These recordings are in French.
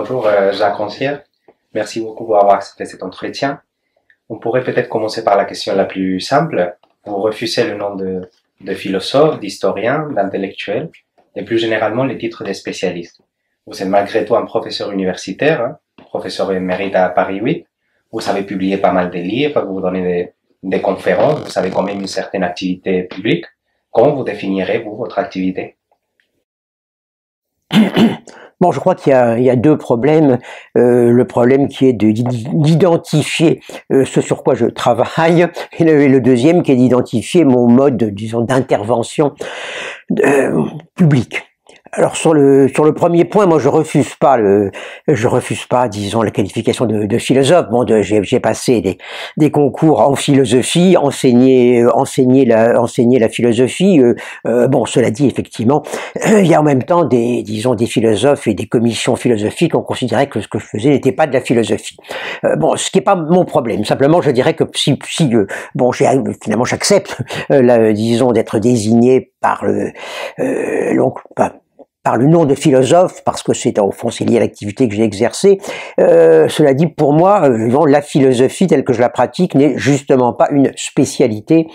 Bonjour, euh, Jacques Concière. Merci beaucoup pour avoir accepté cet entretien. On pourrait peut-être commencer par la question la plus simple. Vous refusez le nom de, philosophe, d'historien, d'intellectuel et plus généralement les titres des spécialistes. Vous êtes malgré tout un professeur universitaire, hein, professeur émérite à Paris 8. Vous avez publié pas mal de livres, vous donnez des, des conférences, vous avez quand même une certaine activité publique. Comment vous définirez-vous votre activité Bon, je crois qu'il y, a deux problèmes. Euh, le problème qui est d'identifier euh, ce sur quoi je travaille, et le, deuxième qui est d'identifier mon mode, disons, d'intervention euh, publique. Alors sur le sur le premier point, moi je refuse pas le je refuse pas disons la qualification de, de philosophe. Bon, j'ai passé des des concours en philosophie, enseigné euh, enseigner la enseigner la philosophie. Euh, euh, bon, cela dit effectivement, il y a en même temps des disons des philosophes et des commissions philosophiques ont considéré que ce que je faisais n'était pas de la philosophie. bon, ce qui est pas mon problème. Simplement, je dirais que si si bon, finalement j'accepte disons d'être désigné par le l'oncle par le nom de philosophe, parce que c'est au fond c'est lié à l'activité que j'ai exercée. Euh, cela dit, pour moi, euh, la philosophie telle que je la pratique n'est justement pas une spécialité.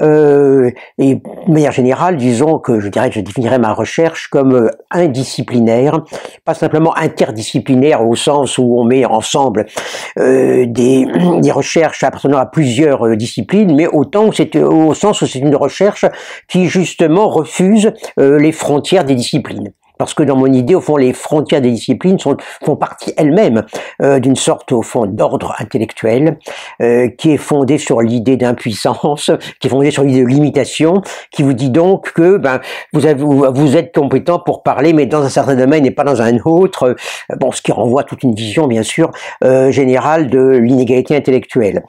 Euh, et de manière générale, disons que je dirais, que je définirais ma recherche comme indisciplinaire, pas simplement interdisciplinaire au sens où on met ensemble des, des, recherches appartenant à plusieurs disciplines, mais autant c'est au sens où c'est une recherche qui justement refuse les frontières des disciplines. Parce que dans mon idée, au fond, les frontières des disciplines sont, font partie elles-mêmes euh, d'une sorte, au fond, d'ordre intellectuel euh, qui est fondé sur l'idée d'impuissance, qui est fondé sur l'idée de limitation, qui vous dit donc que ben, vous, avez, vous êtes compétent pour parler, mais dans un certain domaine et pas dans un autre. Euh, bon, ce qui renvoie à toute une vision, bien sûr, générale de l'inégalité intellectuelle.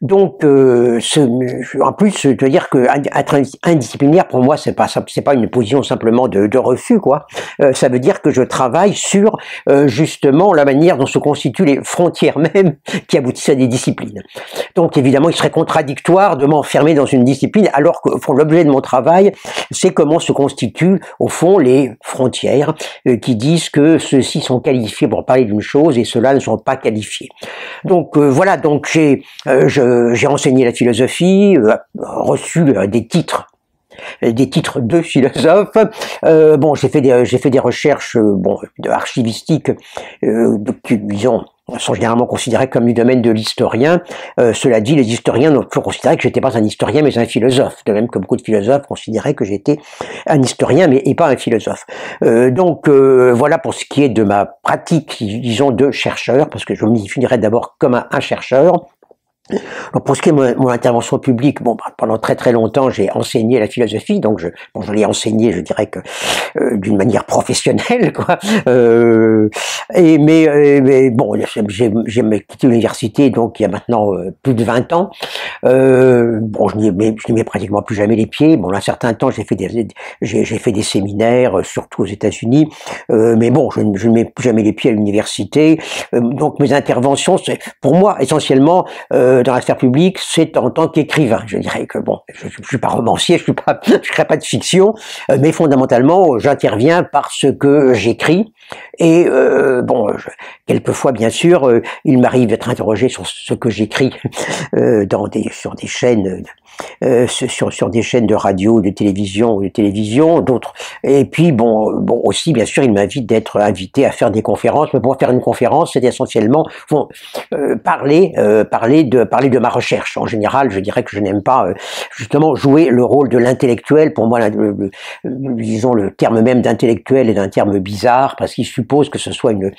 donc, ce, en plus, je veux dire que être indisciplinaire, pour moi, c'est pas c'est pas une position simplement de, de refus dessus, quoi. Euh, ça veut dire que je travaille sur euh, justement la manière dont se constituent les frontières mêmes qui aboutissent à des disciplines. Donc évidemment, il serait contradictoire de m'enfermer dans une discipline alors que l'objet de mon travail, c'est comment se constituent au fond les frontières euh, qui disent que ceux-ci sont qualifiés pour parler d'une chose et ceux-là ne sont pas qualifiés. Donc voilà, donc j'ai j'ai enseigné la philosophie, reçu des titres euh, des titres de philosophe. Euh, bon, j'ai fait des, euh, j'ai fait des recherches, bon, archivistiques, qui, disons, sont généralement considérées comme du domaine de l'historien. cela dit, les historiens ont toujours considéré que j'étais pas un historien mais un philosophe, de même que beaucoup de philosophes considéraient que j'étais un historien mais et pas un philosophe. donc voilà pour ce qui est de ma pratique, disons, de chercheur, parce que je me définirais d'abord comme un chercheur, alors pour ce qui est de mon, intervention publique, bon, bah, pendant très très longtemps, j'ai enseigné la philosophie, donc je, bon, je l'ai enseigné, je dirais que euh, d'une manière professionnelle, quoi. Euh, et mais, euh, bon, j'ai quitté l'université, donc il y a maintenant euh, plus de 20 ans. bon, je n'y mets, pratiquement plus jamais les pieds. Bon, un certain temps, j'ai fait des j'ai fait des séminaires, surtout aux États-Unis, mais bon, je, je ne mets plus jamais les pieds à l'université. donc mes interventions, c'est pour moi essentiellement. Euh, dans la publique, c'est en tant qu'écrivain. Je dirais que bon, je, ne suis pas romancier, je suis pas, je crée pas de fiction, euh, mais fondamentalement, j'interviens par ce que j'écris. Et euh, bon, quelquefois, bien sûr, euh, il m'arrive d'être interrogé sur ce que j'écris dans des sur des chaînes euh, sur, sur des chaînes de radio, de télévision, de télévision, d'autres. Et puis bon, euh, bon aussi bien sûr, il m'invite d'être invité à faire des conférences. Mais pour faire une conférence, c'est essentiellement euh, parler, parler de parler de ma recherche. En général, je dirais que je n'aime pas justement jouer le rôle de l'intellectuel. Pour moi, le, disons le terme même d'intellectuel est un terme bizarre parce qu'il suppose que ce soit une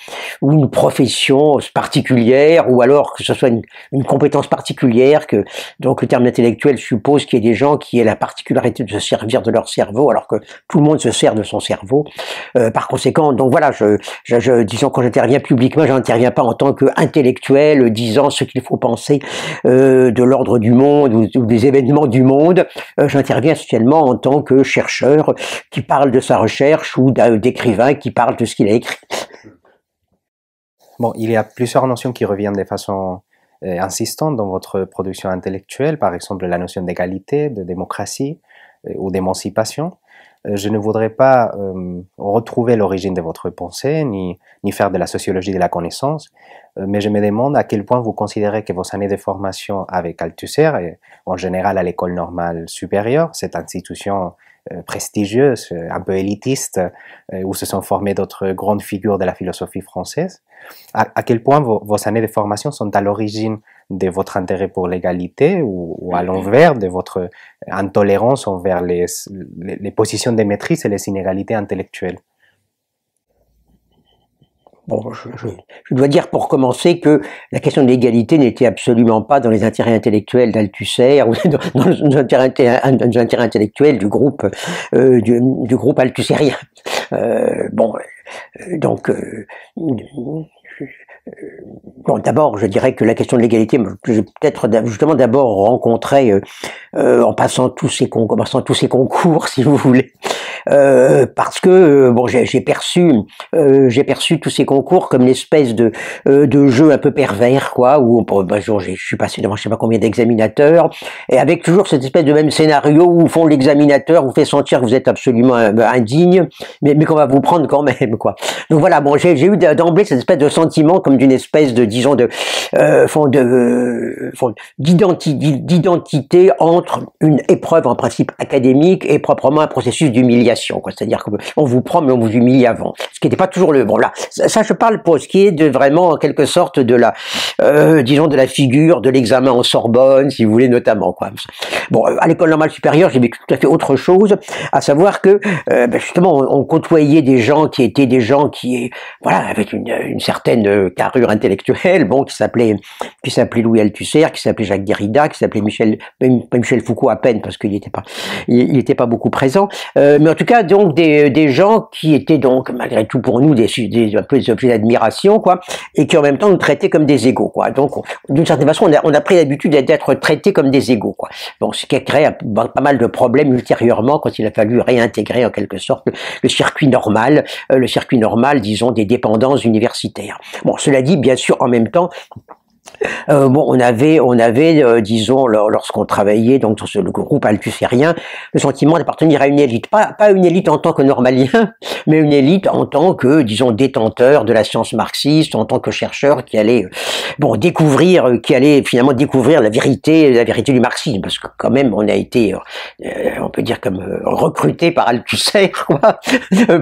une profession particulière ou alors que ce soit une, compétence particulière que donc le terme intellectuel suppose qu'il y ait des gens qui aient la particularité de se servir de leur cerveau, alors que tout le monde se sert de son cerveau. Euh, par conséquent, donc voilà, je, je, disons quand j'interviens publiquement, j'interviens pas en tant qu'intellectuel disant ce qu'il faut penser euh, de l'ordre du monde ou, des événements du monde. Euh, j'interviens essentiellement en tant que chercheur qui parle de sa recherche ou d'écrivain qui parle de ce qu'il a écrit. Bon, il y a plusieurs notions qui reviennent de façon euh, insistant dans votre production intellectuelle, par exemple la notion d'égalité, de démocratie euh, ou d'émancipation. Euh, je ne voudrais pas retrouver l'origine de votre pensée, ni, faire de la sociologie de la connaissance, mais je me demande à quel point vous considérez que vos années de formation avec Althusser, et en général à l'école normale supérieure, cette institution euh, prestigieuse, euh, un peu élitiste, euh, où se sont formées d'autres grandes figures de la philosophie française. À, quel point vos, années de formation sont à l'origine de votre intérêt pour l'égalité ou, à mm-hmm. l'envers de votre intolérance envers les, les, les positions de maîtrise et les inégalités intellectuelles je, dois dire pour commencer que la question de l'égalité n'était absolument pas dans les intérêts intellectuels d'Althusser ou dans, les intérêts, intellectuels du groupe euh, du, groupe althusserien. Euh, bon, euh, donc euh, bon, d'abord, je dirais que la question de l'égalité, j'ai peut-être justement d'abord rencontré, euh, euh, en passant tous ces concours, passant tous ces concours, si vous voulez, euh, parce que bon, j'ai perçu, euh, j'ai perçu tous ces concours comme une espèce de de jeu un peu pervers, quoi, où bon, bah, je suis passé devant je sais pas combien d'examinateurs, et avec toujours cette espèce de même scénario où font l'examinateur vous fait sentir que vous êtes absolument indigne, mais mais qu'on va vous prendre quand même, quoi. Donc voilà, bon, j'ai eu d'emblée cette espèce de sentiment comme d'une espèce de, disons, de, euh, de euh, d'identité entre une épreuve en principe académique et proprement un processus d'humiliation. C'est-à-dire qu'on vous prend mais on vous humilie avant, ce qui n'était pas toujours le bon. Là, ça, je parle pour ce qui est de vraiment en quelque sorte de la, euh, disons, de la figure de l'examen en Sorbonne, si vous voulez notamment. Quoi. Bon, à l'école normale supérieure, j'ai vécu tout à fait autre chose, à savoir que ben, justement, on, côtoyait des gens qui étaient des gens qui, voilà, avec une, une certaine intellectuelle, bon, qui s'appelait, qui s'appelait Louis Althusser, qui s'appelait Jacques Derrida, qui s'appelait Michel, Michel Foucault à peine parce qu'il n'était pas, il n'était pas beaucoup présent. Euh, mais en tout cas, donc des, des, gens qui étaient donc malgré tout pour nous des, des un peu des objets d'admiration, quoi, et qui en même temps nous traitaient comme des égaux, quoi. Donc, d'une certaine façon, on a, on a pris l'habitude d'être traités comme des égaux, quoi. Bon, ce qui a créé pas mal de problèmes ultérieurement quand il a fallu réintégrer en quelque sorte le, circuit normal, euh, le circuit normal, disons, des dépendances universitaires. Bon, ce l'a dit, bien sûr, en même temps, euh, bon, on avait, on avait, euh, disons, lorsqu'on travaillait donc dans ce, le groupe altusérien, le sentiment d'appartenir à une élite, pas, pas une élite en tant que normalien, mais une élite en tant que, disons, détenteur de la science marxiste, en tant que chercheur qui allait, euh, bon, découvrir, qui allait finalement découvrir la vérité, la vérité du marxisme, parce que quand même, on a été, on peut dire comme recruté par Althusser, quoi,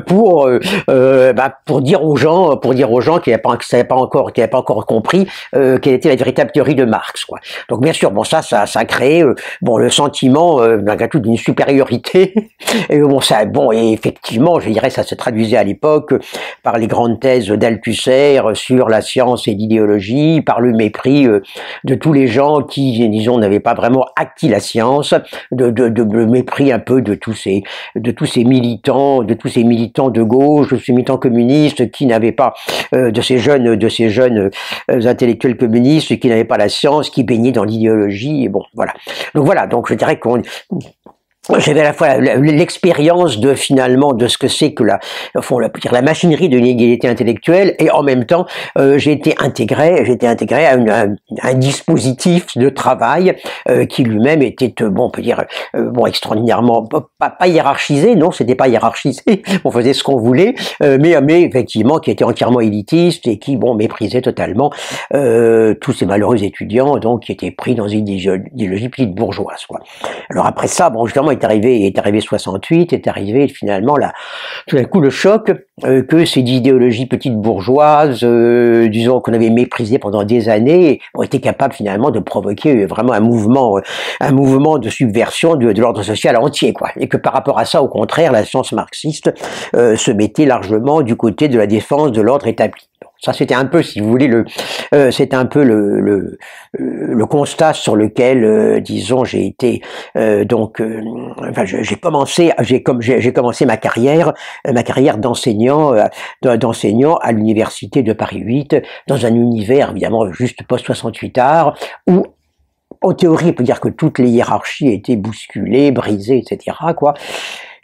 pour, bah, pour dire aux gens, pour dire aux gens qui n'avaient pas, pas encore, qui pas encore compris, quelle était la véritable théorie de Marx. Quoi. Donc bien sûr, bon ça, ça, a euh, bon le sentiment euh, d'une supériorité. et euh, bon ça, bon et effectivement, je dirais ça se traduisait à l'époque par les grandes thèses d'Althusser sur la science et l'idéologie, par le mépris de tous les gens qui, disons, n'avaient pas vraiment acquis la science, de, de, de, le mépris un peu de tous ces de tous ces militants, de tous ces militants de gauche, de ces militants communistes qui n'avaient pas de ces jeunes de ces jeunes intellectuels communistes ceux qui n'avaient pas la science, qui baignait dans l'idéologie, et bon, voilà. Donc voilà, donc je dirais qu'on j'avais à la fois l'expérience de finalement de ce que c'est que la, enfin, la machinerie de l'inégalité intellectuelle et en même temps euh, j'ai été intégré été intégré à, un dispositif de travail euh, qui lui-même était euh, bon on peut dire bon extraordinairement pas, hiérarchisé non c'était pas hiérarchisé on faisait ce qu'on voulait mais mais effectivement qui était entièrement élitiste et qui bon méprisait totalement tous ces malheureux étudiants donc qui étaient pris dans une idéologie petite bourgeoise alors après ça bon justement est arrivé, est arrivé 68, est arrivé finalement là, tout d'un coup le choc euh, que ces idéologies petites bourgeoises, euh, disons qu'on avait méprisées pendant des années, ont été capables finalement de provoquer euh, vraiment un mouvement, un mouvement de subversion de, l'ordre social entier, quoi. Et que par rapport à ça, au contraire, la science marxiste se mettait largement du côté de la défense de l'ordre établi. Ça, c'était un peu, si vous voulez, le, euh, c'était un peu le, le, euh, constat sur lequel, euh, disons, j'ai été euh, donc, enfin, j'ai commencé, j'ai comme j'ai commencé ma carrière, ma carrière d'enseignant, d'enseignant à l'université de Paris 8, dans un univers évidemment juste post 68 art, où en théorie, on peut dire que toutes les hiérarchies étaient bousculées, brisées, etc. Quoi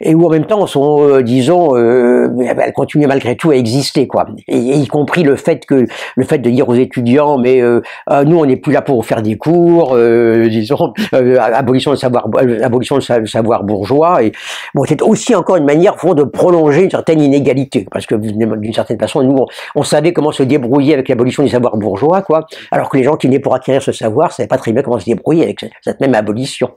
et où en même temps sont, euh, disons, euh, elles eh ben, continuent malgré tout à exister, quoi. Et, y compris le fait que le fait de dire aux étudiants, mais euh, ah, nous on n'est plus là pour faire des cours, euh, disons, euh, abolition de savoir, abolition de savoir bourgeois. Et bon, c'est aussi encore une manière fond, de prolonger une certaine inégalité, parce que d'une certaine façon, nous on, savait comment se débrouiller avec l'abolition du savoir bourgeois, quoi, alors que les gens qui venaient pour acquérir ce savoir savaient pas très bien comment se débrouiller avec cette même abolition.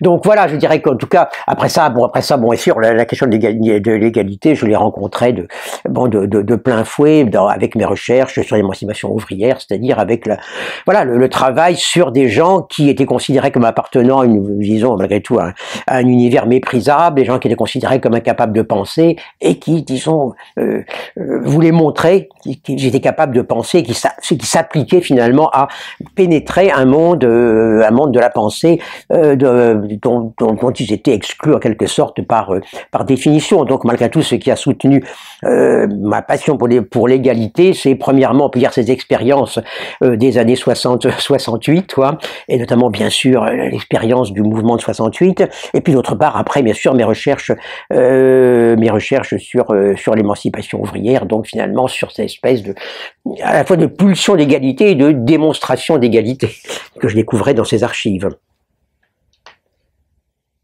Donc voilà, je dirais qu'en tout cas, après ça, bon, après ça, bon, sur la, question de l'égalité, je l'ai rencontrais de, bon, de, plein fouet avec mes recherches sur l'émancipation ouvrière, c'est-à-dire avec la, voilà, le, travail sur des gens qui étaient considérés comme appartenant, une, disons, malgré tout, à un, univers méprisable, des gens qui étaient considérés comme incapables de penser et qui, disons, euh, euh, voulaient montrer qu'ils étaient capables de penser, qui s'appliquaient finalement à pénétrer un monde, euh, un monde de la pensée de, dont, dont ils étaient exclus en quelque sorte par euh, par, définition. Donc malgré tout, ce qui a soutenu euh, ma passion pour, pour l'égalité, c'est premièrement, on peut dire, ces expériences euh, des années 60-68, et notamment bien sûr l'expérience du mouvement de 68, et puis d'autre part, après, bien sûr, mes recherches, mes recherches sur, sur l'émancipation ouvrière, donc finalement sur cette espèce de, à la fois de pulsion d'égalité et de démonstration d'égalité que je découvrais dans ces archives.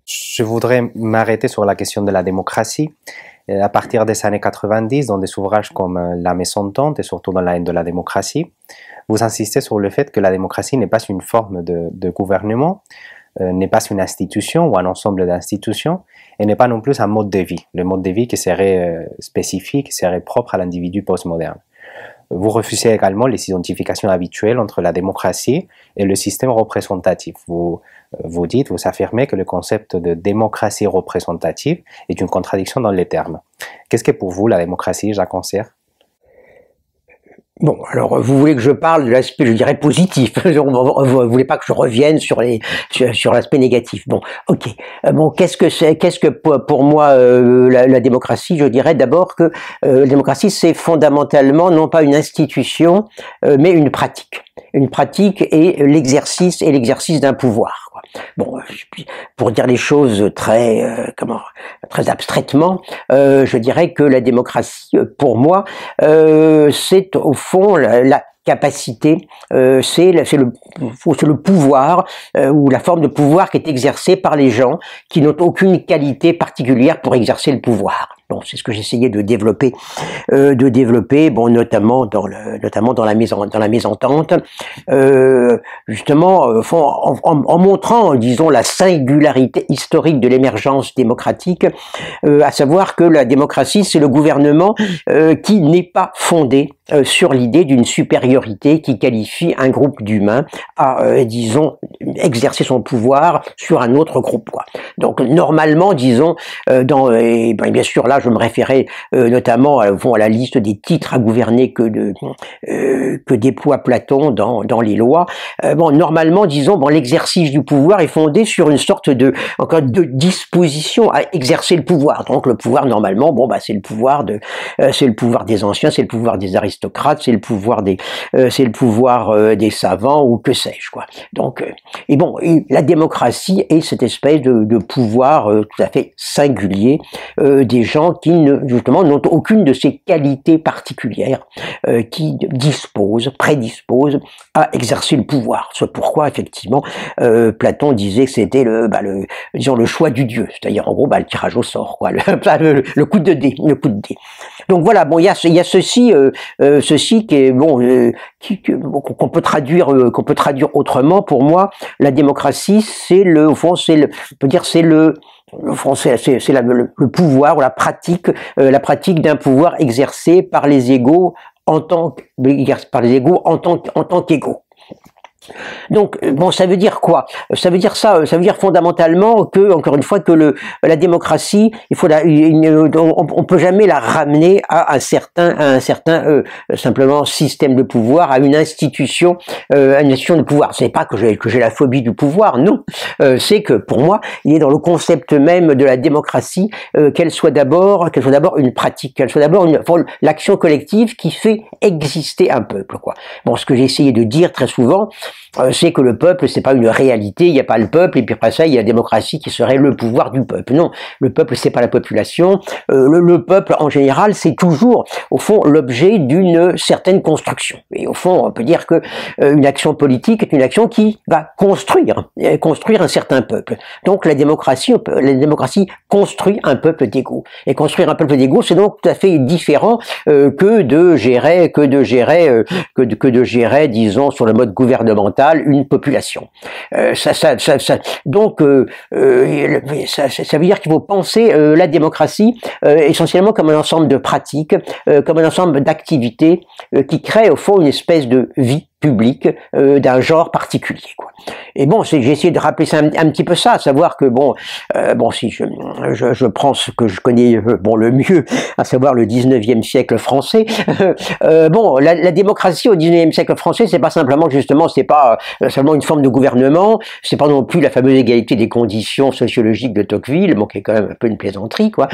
Je voudrais m'arrêter sur la question de la démocratie. Euh, à partir des années 90, dans des ouvrages comme euh, La Maison Tante et surtout dans La haine de la démocratie, vous insistez sur le fait que la démocratie n'est pas une forme de, gouvernement, euh, n'est pas une institution ou un ensemble d'institutions, et n'est pas non plus un mode de vie, le mode de vie qui serait spécifique, qui serait propre à l'individu postmoderne. Vous refusez également les identifications habituelles entre la démocratie et le système représentatif. Vous, euh, vous dites, vous affirmez que le concept de démocratie représentative est une contradiction dans les termes. Qu'est-ce que pour vous la démocratie, Jacques concert Bon, alors vous voulez que je parle de l'aspect, je dirais, positif. vous voulez pas que je revienne sur les sur, l'aspect négatif. Bon, ok. Euh, bon, qu'est-ce que c'est Qu'est-ce que pour moi euh, la, démocratie Je dirais d'abord que euh, la démocratie c'est fondamentalement non pas une institution, mais une pratique, une pratique et l'exercice et l'exercice d'un pouvoir. Bon, euh, pour dire les choses très, euh, comment, très abstraitement, euh, je dirais que la démocratie, pour moi, c'est au fond la, capacité, c'est le, le, pouvoir ou la forme de pouvoir qui est exercée par les gens qui n'ont aucune qualité particulière pour exercer le pouvoir. Bon, c'est ce que j'essayais de développer, euh, de développer, bon, notamment dans le, notamment dans la mise dans la mise en euh, justement, euh, en, montrant, disons, la singularité historique de l'émergence démocratique, à savoir que la démocratie, c'est le gouvernement qui n'est pas fondé sur l'idée d'une supériorité qui qualifie un groupe d'humains à, disons, exercer son pouvoir sur un autre groupe. Donc, normalement, disons, dans, et ben, bien sûr là je me référais euh, notamment à, euh, à la liste des titres à gouverner que, de, euh, déploie Platon dans, dans les lois. bon, normalement, disons, bon, l'exercice du pouvoir est fondé sur une sorte de, encore de disposition à exercer le pouvoir. Donc le pouvoir, normalement, bon, bah, c'est le pouvoir de, c'est le pouvoir des anciens, c'est le pouvoir des aristocrates, c'est le pouvoir des, c'est le pouvoir des savants ou que sais-je quoi. Donc, et bon, la démocratie est cette espèce de, de pouvoir tout à fait singulier des gens qui, ne, justement, n'ont aucune de ces qualités particulières euh, qui disposent, prédisposent à exercer le pouvoir. C'est pourquoi, effectivement, euh, Platon disait que c'était le, bah, le, le choix du dieu, c'est-à-dire, en gros, bah, le tirage au sort, quoi, le, le, coup de dé, le coup de dé. Donc voilà, bon, il y a, y a ceci, euh, euh, ceci qui est, bon, euh, qu'on peut traduire, qu'on peut traduire autrement. Pour moi, la démocratie, c'est le, au fond, c'est le, on peut dire, c'est le, le français, c'est le, le, pouvoir ou la pratique, euh, la pratique d'un pouvoir exercé par les égaux en tant que, par les égaux en tant, en tant qu'égaux. Donc euh, bon, ça veut dire quoi Ça veut dire ça. Euh, ça veut dire fondamentalement que, encore une fois, que le, la démocratie, il faut on, peut jamais la ramener à un certain, à un certain euh, simplement système de pouvoir, à une institution, une institution de pouvoir. C'est pas que j'ai que j'ai la phobie du pouvoir, non. c'est que pour moi, il est dans le concept même de la démocratie qu'elle soit d'abord, qu'elle soit d'abord une pratique, qu'elle soit d'abord une l'action collective qui fait exister un peuple. Quoi. Bon, ce que j'ai essayé de dire très souvent euh, c'est que le peuple, c'est pas une réalité, il n'y a pas le peuple, et puis après ça, il y a la démocratie qui serait le pouvoir du peuple. Non, le peuple, c'est pas la population. Euh, le, peuple, en général, c'est toujours, au fond, l'objet d'une certaine construction. Et au fond, on peut dire que euh, une action politique est une action qui va construire, construire un certain peuple. Donc la démocratie, la démocratie construit un peuple d'égo. Et construire un peuple d'égo, c'est donc tout à fait différent que de gérer, que de gérer, que que de gérer, disons, sur le mode gouvernemental une population. Euh, ça, donc, euh, euh, ça, ça, veut dire qu'il faut penser la démocratie essentiellement comme un ensemble de pratiques, comme un ensemble d'activités qui créent au fond une espèce de vie public euh, d'un genre particulier. Quoi. Et bon, j'ai essayé de rappeler ça un, petit peu ça, à savoir que bon, euh, bon si je, je, je, prends ce que je connais euh, bon le mieux, à savoir le 19e siècle français. bon, la, la, démocratie au 19e siècle français, c'est pas simplement justement, c'est pas seulement une forme de gouvernement, c'est pas non plus la fameuse égalité des conditions sociologiques de Tocqueville, bon qui est quand même un peu une plaisanterie quoi,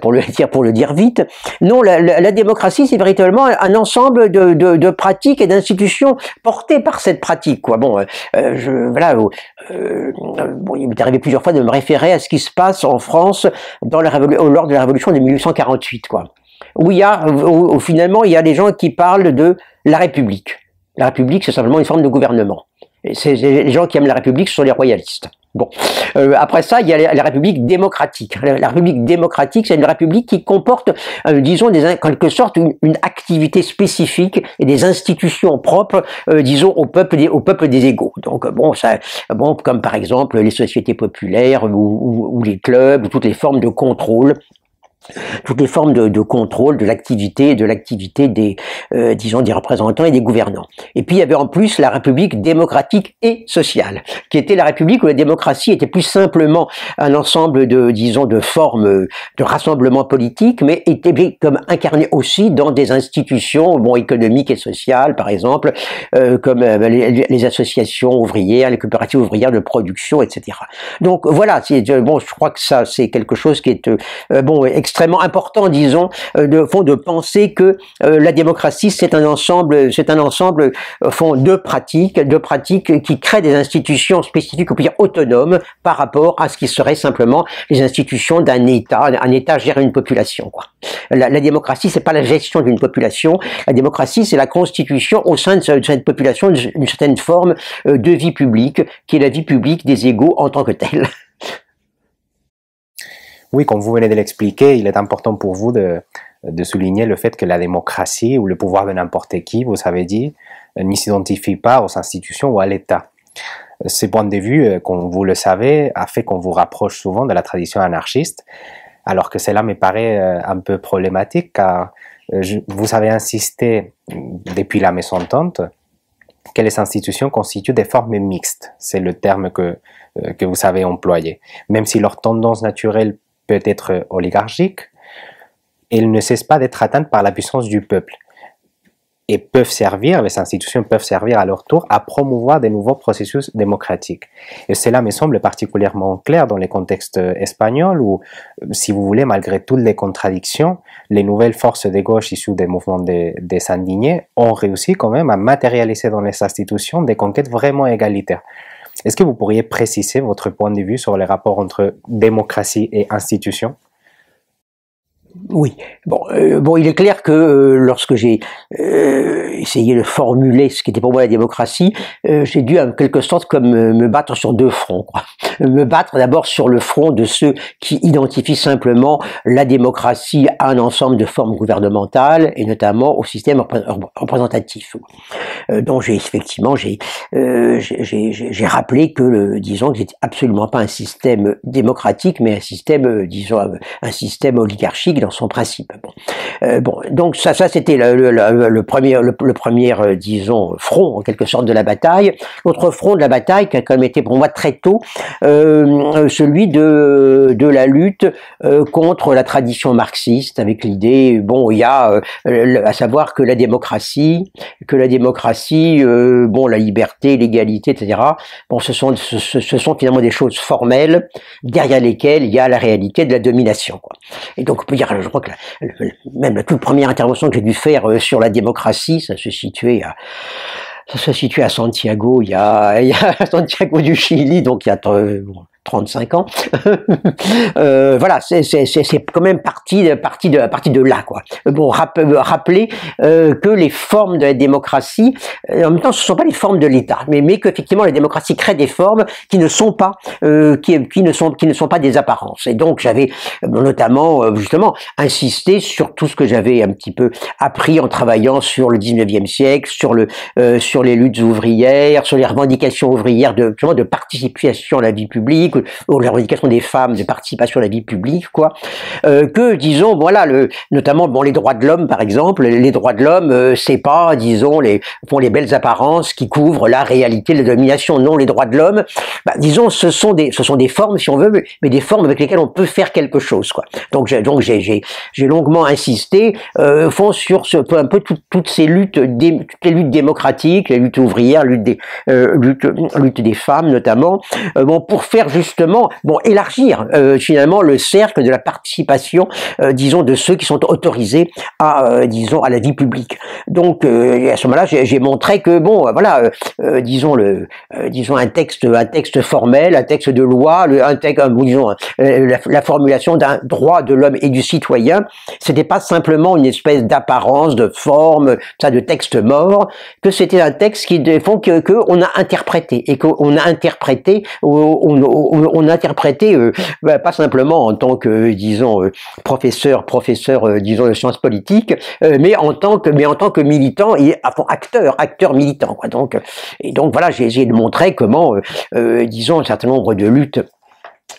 pour le dire pour le dire vite. Non, la, la, la démocratie, c'est véritablement un ensemble de, de, de pratiques et d'institutions porté par cette pratique. Quoi. Bon, euh, euh, je, voilà, euh, euh, bon, il m'est arrivé plusieurs fois de me référer à ce qui se passe en France dans lors de la révolution de 1848, quoi. Où il y a, finalement, il y a des gens qui parlent de la République. La République, c'est simplement une forme de gouvernement les gens qui aiment la République sont les royalistes. Bon, euh, après ça, il y a la, République démocratique. La, République démocratique, c'est une République qui comporte, euh, disons, des, en quelque sorte, une, activité spécifique et des institutions propres, euh, disons, au peuple des, au peuple des égaux. Donc, bon, ça, bon, comme par exemple les sociétés populaires ou, ou, ou les clubs, ou toutes les formes de contrôle toutes les formes de, contrôle de l'activité, de l'activité des, euh, disons, des représentants et des gouvernants. Et puis il y avait en plus la République démocratique et sociale, qui était la République où la démocratie était plus simplement un ensemble de, disons, de formes de rassemblement politique, mais était comme incarné aussi dans des institutions, bon, économiques et sociales, par exemple, euh, comme euh, les, associations ouvrières, les coopératives ouvrières de production, etc. Donc voilà, bon, je crois que ça, c'est quelque chose qui est bon extrêmement vraiment important, disons, euh, de fond de penser que euh, la démocratie c'est un ensemble, c'est un ensemble euh, fond de pratiques, de pratiques qui créent des institutions spécifiques ou dire autonomes par rapport à ce qui serait simplement les institutions d'un État. Un État gère une population. Quoi. La, la démocratie c'est pas la gestion d'une population. La démocratie c'est la constitution au sein de cette population d'une certaine forme de vie publique qui est la vie publique des égaux en tant que telle. Oui, comme vous venez de l'expliquer, il est important pour vous de, de souligner le fait que la démocratie ou le pouvoir de n'importe qui, vous avez dit, euh, ne s'identifie pas aux institutions ou à l'État. Euh, ce point de vue, euh, comme vous le savez, a fait qu'on vous rapproche souvent de la tradition anarchiste, alors que cela me paraît un peu problématique, car vous avez insisté mm, depuis la mésentente que les institutions constituent des formes mixtes, c'est le terme que, que vous avez employé, même si leur tendance naturelle peut être oligarchique, elles ne cessent pas d'être atteintes par la puissance du peuple et peuvent servir, les institutions peuvent servir à leur tour à promouvoir des nouveaux processus démocratiques. Et cela me semble particulièrement clair dans les contextes espagnols où, si vous voulez, malgré toutes les contradictions, les nouvelles forces de gauche issues des mouvements des, des indignés ont réussi quand même à matérialiser dans les institutions des conquêtes vraiment égalitaires. Est-ce que vous pourriez préciser votre point de vue sur les rapports entre démocratie et institution oui. Bon, euh, bon, il est clair que euh, lorsque j'ai euh, essayé de formuler ce qui était pour moi la démocratie, j'ai dû en quelque sorte comme me battre sur deux fronts. Me battre d'abord sur le front de ceux qui identifient simplement la démocratie à un ensemble de formes gouvernementales et notamment au système représentatif. donc j'ai effectivement j'ai j'ai rappelé que le, disons que c'était absolument pas un système démocratique, mais un système disons un système oligarchique dans son principe. Euh, bon, donc ça, ça c'était le, premier, le, premier, euh, disons, front en quelque sorte de la bataille. L'autre front de la bataille qui a quand même été pour moi très tôt, euh, celui de, de la lutte contre la tradition marxiste, avec l'idée, bon, il y a à savoir que la démocratie, que la démocratie, bon, la liberté, l'égalité, etc. Bon, ce sont, ce, sont finalement des choses formelles derrière lesquelles il y a la réalité de la domination. Et donc on peut dire je crois que même la toute première intervention que j'ai dû faire euh, sur la démocratie, ça se situait à, ça se à Santiago, il y a, il y a Santiago du Chili, donc il y a euh, 35 ans. Euh, voilà, c'est quand même parti, de, de là. Quoi. Bon, rappeler euh, que les formes de la démocratie, euh, en même temps, ce ne sont pas les formes de l'État, mais, mais qu'effectivement, la démocratie crée des formes qui ne sont pas, qui, qui, ne sont, qui ne sont pas des apparences. Et donc, j'avais notamment, justement, insisté sur tout ce que j'avais un petit peu appris en travaillant sur le 19e siècle, sur, le, sur les luttes ouvrières, sur les revendications ouvrières de, de participation à la vie publique, que revendications des femmes, des participation à la vie publique, quoi, euh, que disons voilà le, notamment bon les droits de l'homme par exemple, les droits de l'homme ce euh, c'est pas disons les font les belles apparences qui couvrent la réalité la domination, non les droits de l'homme, bah, disons ce sont des ce sont des formes si on veut, mais, des formes avec lesquelles on peut faire quelque chose quoi. Donc j'ai donc j'ai j'ai longuement insisté euh, font sur ce un peu toutes ces luttes des, toutes les luttes démocratiques, les luttes ouvrières, lutte des euh, lutte des femmes notamment, bon pour faire justement bon, élargir euh, finalement le cercle de la participation, euh, disons, de ceux qui sont autorisés à, euh, disons, à la vie publique. Donc à ce moment-là, j'ai montré que bon, voilà, disons le, disons un texte, un texte formel, un texte de loi, le, un texte, disons la, formulation d'un droit de l'homme et du citoyen, c'était pas simplement une espèce d'apparence, de forme, ça, de texte mort, que c'était un texte qui défend que qu'on a interprété et qu'on a interprété au, au on, interprétait euh, bah, pas simplement en tant que euh, disons euh, professeur professeur disons de sciences politiques mais en tant que mais en tant que militant et acteur acteur militant quoi donc et donc voilà j'ai essayé de montrer comment disons un certain nombre de luttes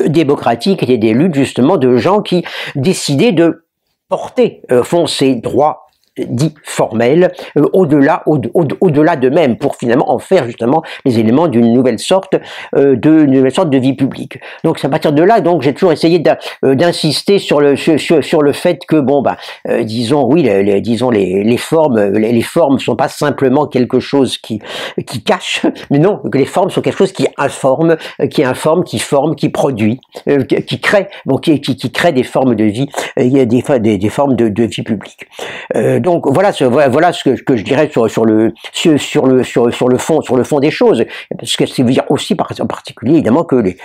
démocratiques étaient des luttes justement de gens qui décidaient de porter foncer droit, dit formel euh, au-delà au, delà d'eux-mêmes, pour finalement en faire justement les éléments d'une nouvelle sorte euh, de nouvelle sorte de vie publique. Donc c'est à partir de là, donc j'ai toujours essayé euh, d'insister sur le sur, le fait que bon bah disons oui les, disons les, formes les, formes sont pas simplement quelque chose qui qui cache, mais non que les formes sont quelque chose qui informe, qui informe, qui forme, qui produit, qui crée donc qui, crée des formes de vie, il des, des, des formes de, vie publique donc voilà ce voilà ce que, que je dirais sur, sur le sur, le sur, le fond sur le fond des choses parce que c'est veut dire aussi par, en particulier évidemment que les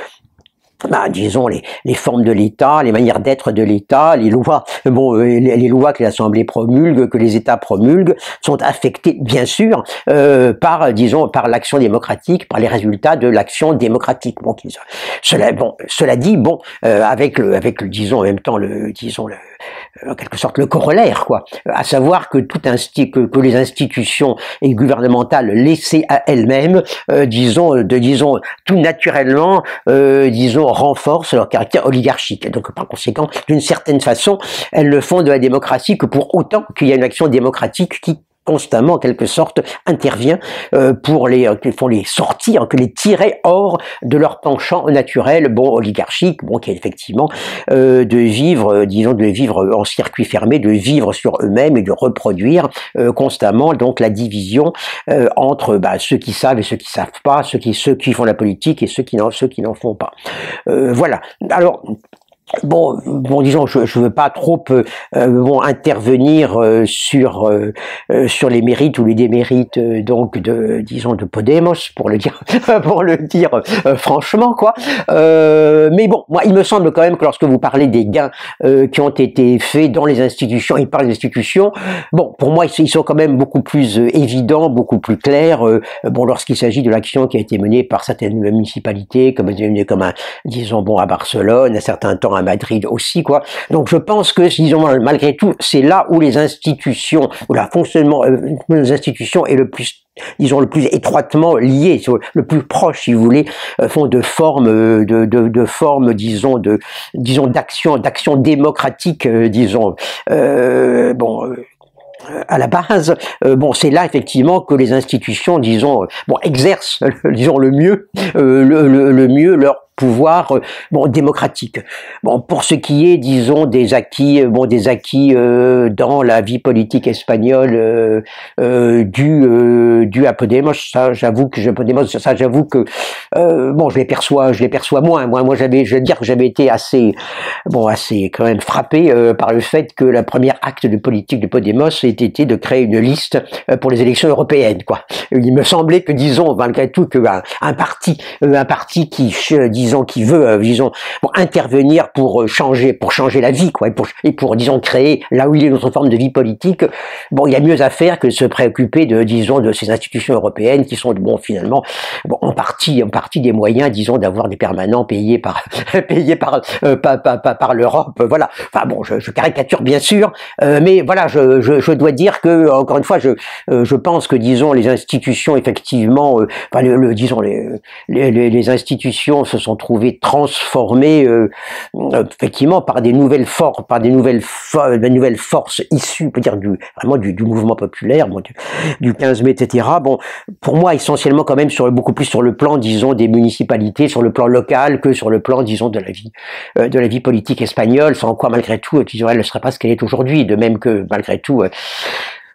bah, disons les, les formes de l'État, les manières d'être de l'État, les lois, bon, euh, les, lois que l'Assemblée promulgue, que les États promulguent, sont affectées bien sûr euh, par, disons, par l'action démocratique, par les résultats de l'action démocratique. Bon, cela, bon, cela dit, bon, euh, avec le, avec le, disons, en même temps le, disons le en quelque sorte le corollaire, quoi, à savoir que tout insti que, que, les institutions et gouvernementales laissées à elles-mêmes, euh, disons, euh, de disons tout naturellement, euh, disons renforcent leur caractère oligarchique. donc par conséquent, d'une certaine façon, elles le font de la démocratie que pour autant qu'il y a une action démocratique qui constamment en quelque sorte intervient euh, pour les euh, font les sortir, hein, que les tirer hors de leur penchant naturel, bon oligarchique, bon qui est effectivement euh, de vivre, disons de vivre en circuit fermé, de vivre sur eux-mêmes et de reproduire constamment donc la division entre bah, ceux qui savent et ceux qui savent pas, ceux qui ceux qui font la politique et ceux qui n'en ceux qui n'en font pas. voilà. Alors Bon, bon, disons, je ne veux pas trop euh, euh, bon, intervenir euh, sur sur les mérites ou les démérites donc de disons de Podemos pour le dire pour le dire franchement quoi. mais bon, moi il me semble quand même que lorsque vous parlez des gains qui ont été faits dans les institutions et par les institutions, bon pour moi ils, sont quand même beaucoup plus évidents, beaucoup plus clairs. bon lorsqu'il s'agit de l'action qui a été menée par certaines municipalités comme comme un, disons bon à Barcelone, à certains temps à Madrid aussi, quoi. Donc je pense que, disons, malgré tout, c'est là où les institutions, où le fonctionnement des euh, institutions est le plus disons le plus étroitement lié, le plus proche, si vous voulez, euh, font de forme, euh, de, de, forme, disons, de, disons d'action, d'action démocratique, disons, bon à la base, bon, c'est là effectivement que les institutions, disons, bon, exercent, disons le mieux, le, mieux leur pouvoir euh, bon démocratique. Bon pour ce qui est disons des acquis euh, bon des acquis euh, dans la vie politique espagnole euh, du du à Podemos, ça j'avoue que je Podemos ça j'avoue que bon je les perçois je les perçois moins moi moi j'avais je veux dire que j'avais été assez bon assez quand même frappé par le fait que la première acte de politique de Podemos ait été de créer une liste pour les élections européennes quoi. Il me semblait que disons malgré tout que ben, un, parti un parti qui disons disons qui veut euh, disons intervenir pour euh, changer pour changer la vie quoi et pour, et pour disons créer là où il est notre forme de vie politique bon il y a mieux à faire que de se préoccuper de disons de ces institutions européennes qui sont bon finalement bon, en partie en partie des moyens disons d'avoir des permanents payés par payés par euh, par, par l'Europe voilà enfin bon je, caricature bien sûr mais voilà je, je, dois dire que encore une fois je je pense que disons les institutions effectivement enfin le disons les, les les institutions se sont trouvé transformé euh, euh, effectivement par des nouvelles forces, par des nouvelles, euh, des nouvelles forces issues, peut dire du, vraiment du, du mouvement populaire, du, 15 mai, etc. Bon, pour moi essentiellement quand même sur beaucoup plus sur le plan, disons, des municipalités, sur le plan local que sur le plan, disons, de la vie, de la vie politique espagnole, sans quoi malgré tout, disons, elle ne serait pas ce qu'elle est aujourd'hui. De même que malgré tout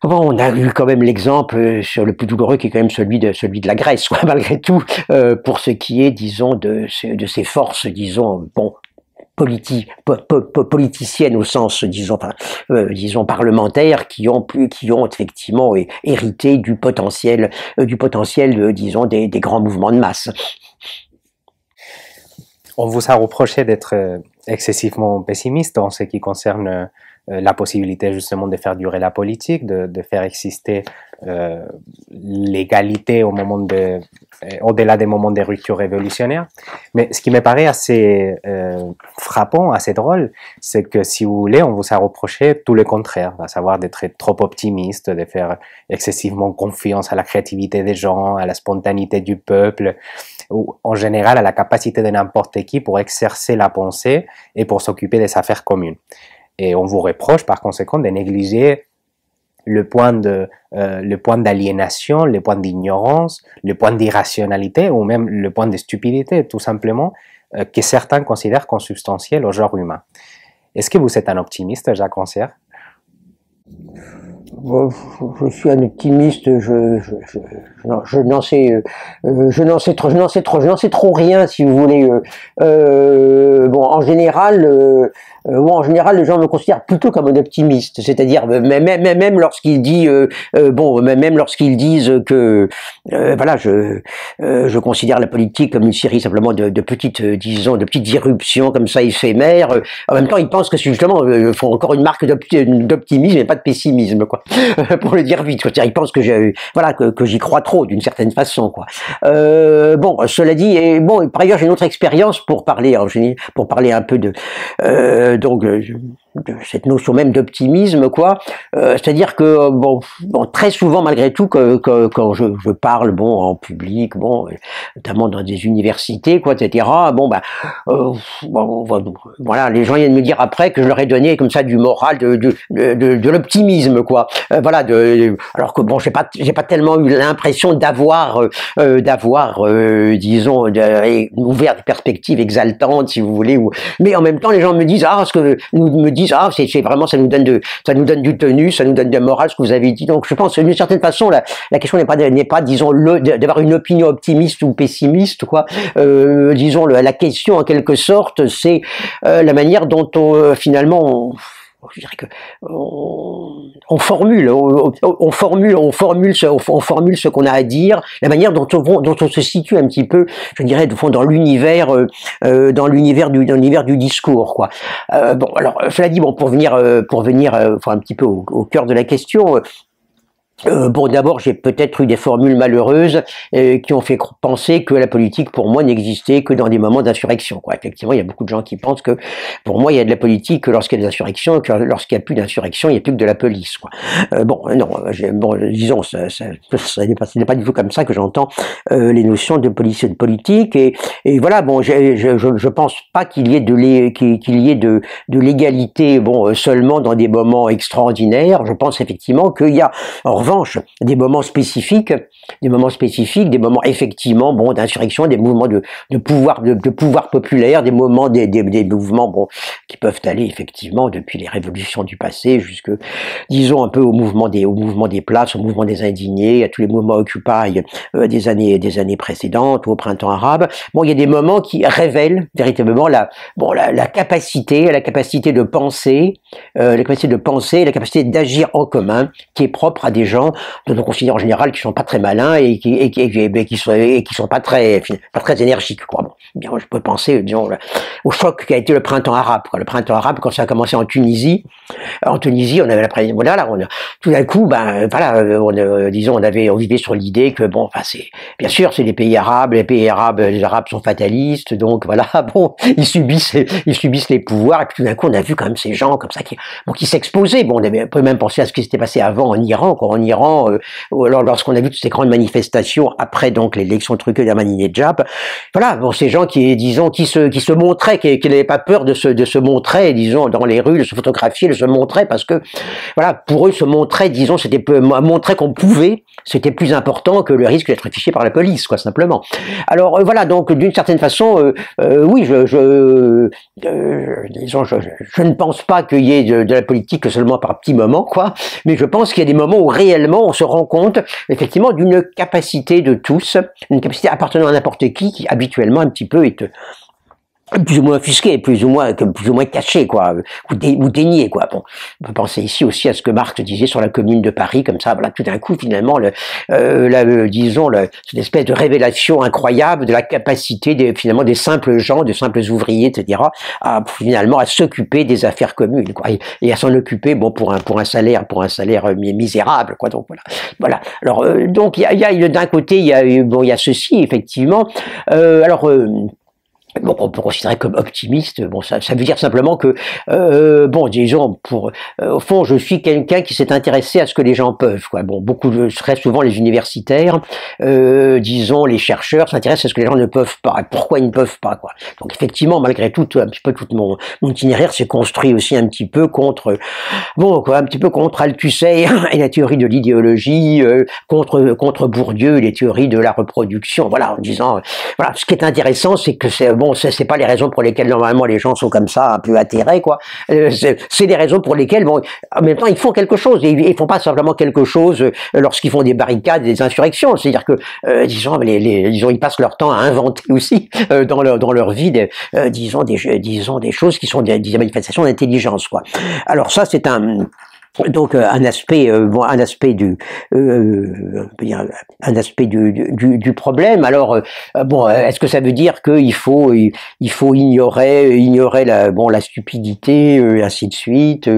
on a eu quand même l'exemple euh, sur le plus douloureux qui est quand même celui de celui de la Grèce, quoi, malgré tout, euh, pour ce qui est, disons, de, de ses forces, disons, bon, politiciennes au sens, disons, euh, disons parlementaires qui ont qui ont effectivement hérité du potentiel, du potentiel, disons, des, des, grands mouvements de masse. On vous a reproché d'être excessivement pessimiste en ce qui concerne euh, la possibilité justement de faire durer la politique, de, de faire exister euh, l'égalité au moment de, euh, au-delà des moments de rupture révolutionnaire. Mais ce qui me paraît assez euh, frappant, assez drôle, c'est que si vous voulez, on vous a reproché tout le contraire, à savoir d'être trop optimiste, de faire excessivement confiance à la créativité des gens, à la spontanéité du peuple, ou en général à la capacité de n'importe qui pour exercer la pensée et pour s'occuper des affaires communes. Et on vous reproche par conséquent de négliger le point de euh, le point d'aliénation, le point d'ignorance, le point d'irrationalité ou même le point de stupidité tout simplement euh, que certains considèrent consubstantiel au genre humain. Est-ce que vous êtes un optimiste, Jacques Rancière je suis un optimiste, je, non, je n'en sais, euh, euh, je n'en sais trop, je n'en sais trop, je n'en sais trop rien si vous voulez. Euh, euh bon, en général, en général, les gens me considèrent plutôt comme un optimiste, c'est-à-dire même, même, lorsqu'ils disent, bon, même lorsqu'ils disent que, voilà, je, je considère la politique comme une série simplement de, de petites, disons, de petites irruptions comme ça éphémères. En même temps, ils pensent que justement, ils font encore une marque d'optimisme et pas de pessimisme, quoi, pour le dire vite. Ils pensent que j'ai, voilà, que, que j'y crois trop d'une certaine façon quoi. Euh, bon, cela dit, et bon, par ailleurs j'ai une autre expérience pour parler, pour parler un peu de euh, donc euh, de cette notion même d'optimisme, quoi. Euh, c'est-à-dire que euh, bon, très souvent, malgré tout, que, quand je, parle, bon, en public, bon, notamment dans des universités, quoi, etc. Bon, bah, euh, voilà, les gens viennent me dire après que je leur ai donné comme ça du moral, de, de, l'optimisme, quoi. voilà, de, alors que bon, j'ai pas, j'ai pas tellement eu l'impression d'avoir, d'avoir, disons, ouvert des perspectives exaltantes, si vous voulez, mais en même temps, les gens me disent, ah, ce que me disent ah c'est vraiment ça nous donne de ça nous donne du tenu, ça nous donne de la morale ce que vous avez dit. Donc je pense d'une certaine façon la, la question n'est pas n'est pas disons d'avoir une opinion optimiste ou pessimiste quoi. Euh, disons la question en quelque sorte c'est euh, la manière dont on euh, finalement je dirais que on, on formule, on, on, formule, on formule ce, on formule ce qu'on a à dire, la manière dont on, dont on se situe un petit peu, je dirais, dans l'univers, euh, euh, dans l'univers du, dans l'univers du discours, quoi. Euh, bon, alors cela dit, bon, pour venir, euh, pour venir, pour euh, un petit peu au, au cœur de la question, bon, euh, d'abord, j'ai peut-être eu des formules malheureuses euh, qui ont fait penser que la politique, pour moi, n'existait que dans des moments d'insurrection. Quoi. Effectivement, il y a beaucoup de gens qui pensent que, pour moi, il y a de la politique lorsqu'il y a des insurrections, que lorsqu'il n'y a plus d'insurrection, il n'y a plus que de la police. Quoi. Euh, bon, non, bon, disons, ça, ça, ça n'est pas, du tout comme ça que j'entends les notions de police et de politique. Et, voilà, bon, je, je, je pense pas qu'il y ait de, qu'il y ait de, l'égalité, bon, seulement dans des moments extraordinaires. Je pense effectivement qu'il y a, des moments spécifiques, des moments spécifiques, des moments effectivement bon d'insurrection, des mouvements de, de pouvoir de, de, pouvoir populaire, des moments des, des, des, mouvements bon qui peuvent aller effectivement depuis les révolutions du passé jusque disons un peu au mouvement des au mouvement des places, au mouvement des indignés, à tous les mouvements Occupy euh, des années des années précédentes ou au printemps arabe. Bon, il y a des moments qui révèlent véritablement la bon la, la capacité, la capacité de penser, euh, la capacité de penser, la capacité d'agir en commun qui est propre à des gens de nos conseillers en général, qui sont pas très malins et qui, et qui, ben, sont, et qui sont pas très, très énergiques, quoi. Bon, bien, je peux penser, disons, au choc qui a été le printemps arabe, Le printemps arabe, quand ça a commencé en Tunisie, en Tunisie, on avait la voilà, tout d'un coup, ben, voilà, euh, on, euh, disons, on avait, vivait sur l'idée que, bon, enfin, c'est, bien sûr, c'est les pays arabes, les pays arabes, les arabes sont fatalistes, donc, voilà, bon, ils subissent, ils subissent les pouvoirs, et puis tout d'un coup, on a vu quand même ces gens, comme ça, qui, bon, qui s'exposaient, bon, on, avait, peut même penser à ce qui s'était passé avant en Iran, quoi, Iran, euh, alors lorsqu'on a vu toutes ces grandes manifestations après donc l'élection truquée d'Ahmadinejad, voilà, bon, ces gens qui, disons, qui se, qui se montraient, qui, qui n'avaient pas peur de se, montrer, disons, dans les rues, de se photographier, de se montrer, parce que, voilà, pour eux, se montrer, disons, c'était montrer qu'on pouvait, c'était plus important que le risque d'être fiché par la police, quoi, simplement. Alors euh, voilà, donc d'une certaine façon, euh, oui, je, disons, je, ne pense pas qu'il y ait de, la politique seulement par petits moments, quoi, mais je pense qu'il y a des moments où réellement on se rend compte effectivement d'une capacité de tous, une capacité appartenant à n'importe qui, qui habituellement un petit peu est plus ou moins offusqué, plus ou moins, plus ou moins caché, quoi, ou, dénié, quoi. Bon, on peut penser ici aussi à ce que Marx disait sur la commune de Paris, comme ça, voilà, tout d'un coup, finalement, le, euh, la, euh, disons, le, cette espèce de révélation incroyable de la capacité, des, finalement, des simples gens, des simples ouvriers, etc., à, finalement, à s'occuper des affaires communes, quoi, et, à s'en occuper, bon, pour un, pour un salaire, pour un salaire euh, misérable, quoi, donc voilà. Voilà. Alors, euh, donc, il y a, y a d'un côté, il y a, bon, il y a ceci, effectivement, alors, Bon, on peut considérer comme optimiste. Bon, ça, ça veut dire simplement que, euh, bon, disons, pour, euh, au fond, je suis quelqu'un qui s'est intéressé à ce que les gens peuvent. Quoi. Bon, beaucoup, très souvent, les universitaires, euh, disons, les chercheurs s'intéressent à ce que les gens ne peuvent pas. Pourquoi ils ne peuvent pas quoi. Donc, effectivement, malgré tout, un petit peu tout mon, mon itinéraire s'est construit aussi un petit peu contre, bon, quoi, un petit peu contre Althusser et la théorie de l'idéologie, euh, contre contre Bourdieu, les théories de la reproduction. Voilà, en disant, voilà, ce qui est intéressant, c'est que c'est bon, c'est pas les raisons pour lesquelles normalement les gens sont comme ça, un peu atterrés, quoi. Euh, c'est des raisons pour lesquelles, bon, en même temps, ils font quelque chose. Et ils font pas simplement quelque chose euh, lorsqu'ils font des barricades, des insurrections. C'est-à-dire que, euh, disons, les, ils passent leur temps à inventer aussi dans, leur, dans leur vie, disons, des, disons, des choses qui sont des manifestations d'intelligence, quoi. Alors ça, c'est un donc euh, un aspect, euh, bon, un aspect du, euh, euh un aspect du, du, du problème. Alors bon, est-ce que ça veut dire qu'il faut, il faut ignorer, ignorer la, bon, la stupidité, ainsi de suite.